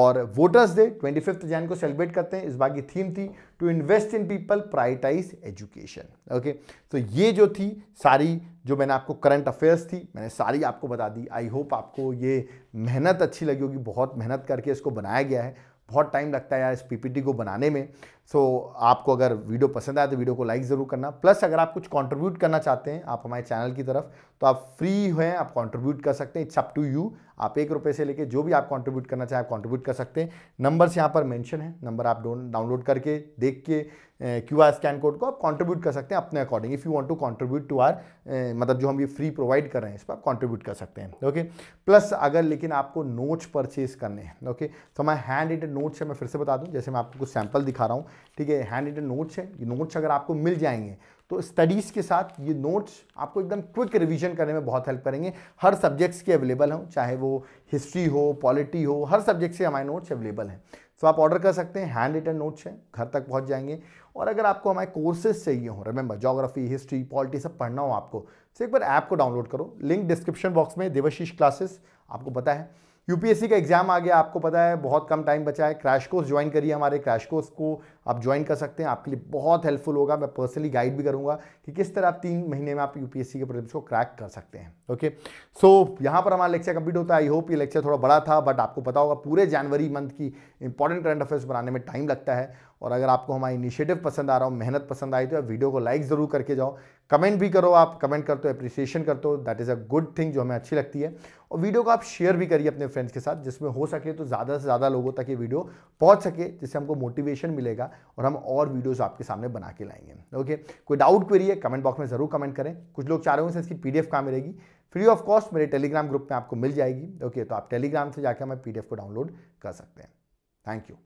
और voters day twenty fifth Jan को सेलिब्रेट करते हैं इस बार की थीम थी to invest in people prioritise education okay तो ये जो थी सारी जो मैंने आपको करंट अफेयर्स थी मैंने सारी आपको बता दी आई होप होप आपको ये मेहनत अच्छी लगी होगी बहुत मेहनत करके इसको बनाया गया है बहुत टाइम लगता है यार इस पीपीटी को बनाने में सो so, आपको अगर वीडियो पसंद आए तो वीडियो को लाइक ज़रूर करना प्लस अगर आप कुछ कंट्रीब्यूट करना चाहते हैं आप हमारे चैनल की तरफ तो आप फ्री हैं आप कंट्रीब्यूट कर सकते हैं इट्स अप टू यू आप एक रुपये से लेके जो भी आप कंट्रीब्यूट करना चाहें आप कॉन्ट्रीब्यूट कर सकते हैं नंबर्स यहाँ पर मैंशन है नंबर आप डाउनलोड करके देख के क्यू आर स्कैन कोड को आप कॉन्ट्रीब्यूट कर सकते हैं अपने according if you want to contribute to or मतलब जो हम ये फ्री प्रोवाइड कर रहे हैं इस पर आप कॉन्ट्रीब्यूट कर सकते हैं ओके प्लस अगर लेकिन आपको नोट्स परचेज करने हैं ओके तो मैं हैंड रिटेड नोट्स है मैं फिर से बता दूँ जैसे मैं आपको कुछ सैम्पल दिखा रहा हूँ ठीक है हैंड रिटेड नोट्स है ये नोट्स अगर आपको मिल जाएंगे तो स्टडीज़ के साथ ये नोट्स आपको एकदम क्विक रिवीजन करने में बहुत हेल्प करेंगे हर सब्जेक्ट्स के अवेलेबल हों चाहे वो हिस्ट्री हो पॉलिटी हो हर सब्जेक्ट से हमारे नोट्स अवेलेबल हैं तो आप ऑर्डर कर सकते हैं हैंड रिटन नोट्स हैं घर तक पहुंच जाएंगे और अगर आपको हमारे कोर्सेज चाहिए हों रिमेंबर जोग्राफी हिस्ट्री पॉलिटी सब पढ़ना हो आपको तो एक बार ऐप को डाउनलोड करो लिंक डिस्क्रिप्शन बॉक्स में देवशीष क्लासेस आपको पता है यूपीएससी का एग्जाम आ गया आपको पता है बहुत कम टाइम बचा है क्रैश कोर्स ज्वाइन करिए हमारे क्रैश कोर्स को आप ज्वाइन कर सकते हैं आपके लिए बहुत हेल्पफुल होगा मैं पर्सनली गाइड भी करूंगा कि किस तरह आप तीन महीने में आप यूपीएससी के प्रोग्राम्स को क्रैक कर सकते हैं ओके सो so, यहाँ पर हमारा लेक्चर कंप्लीट होता है आई होप ये लेक्चर थोड़ा बड़ा था बट आपको पता होगा पूरे जनवरी मंथ की इंपॉर्टेंट करंट अफेयर्स बनाने में टाइम लगता है और अगर आपको हमारा इनिशिएटिव पसंद आ रहा हो मेहनत पसंद आई तो आप वीडियो को लाइक ज़रूर करके जाओ कमेंट भी करो आप कमेंट करते हो अप्रिसिएशन करते हो that is a good thing जो हमें अच्छी लगती है और वीडियो को आप शेयर भी करिए अपने फ्रेंड्स के साथ जिसमें हो सके तो ज़्यादा से ज़्यादा लोगों तक ये वीडियो पहुँच सके जिससे हमको मोटिवेशन मिलेगा और हम और वीडियोज़ आपके सामने बना के लाएंगे ओके कोई डाउट क्वेरी है कमेंट बॉक्स में ज़रूर कमेंट करें कुछ लोग चाह रहे होंगे इसकी पी कहाँ मिलेगी फ्री ऑफ कॉस्ट मेरे टेलीग्राम ग्रुप में आपको मिल जाएगी ओके तो आप टेलीग्राम से जाकर हमें पी को डाउनलोड कर सकते हैं थैंक यू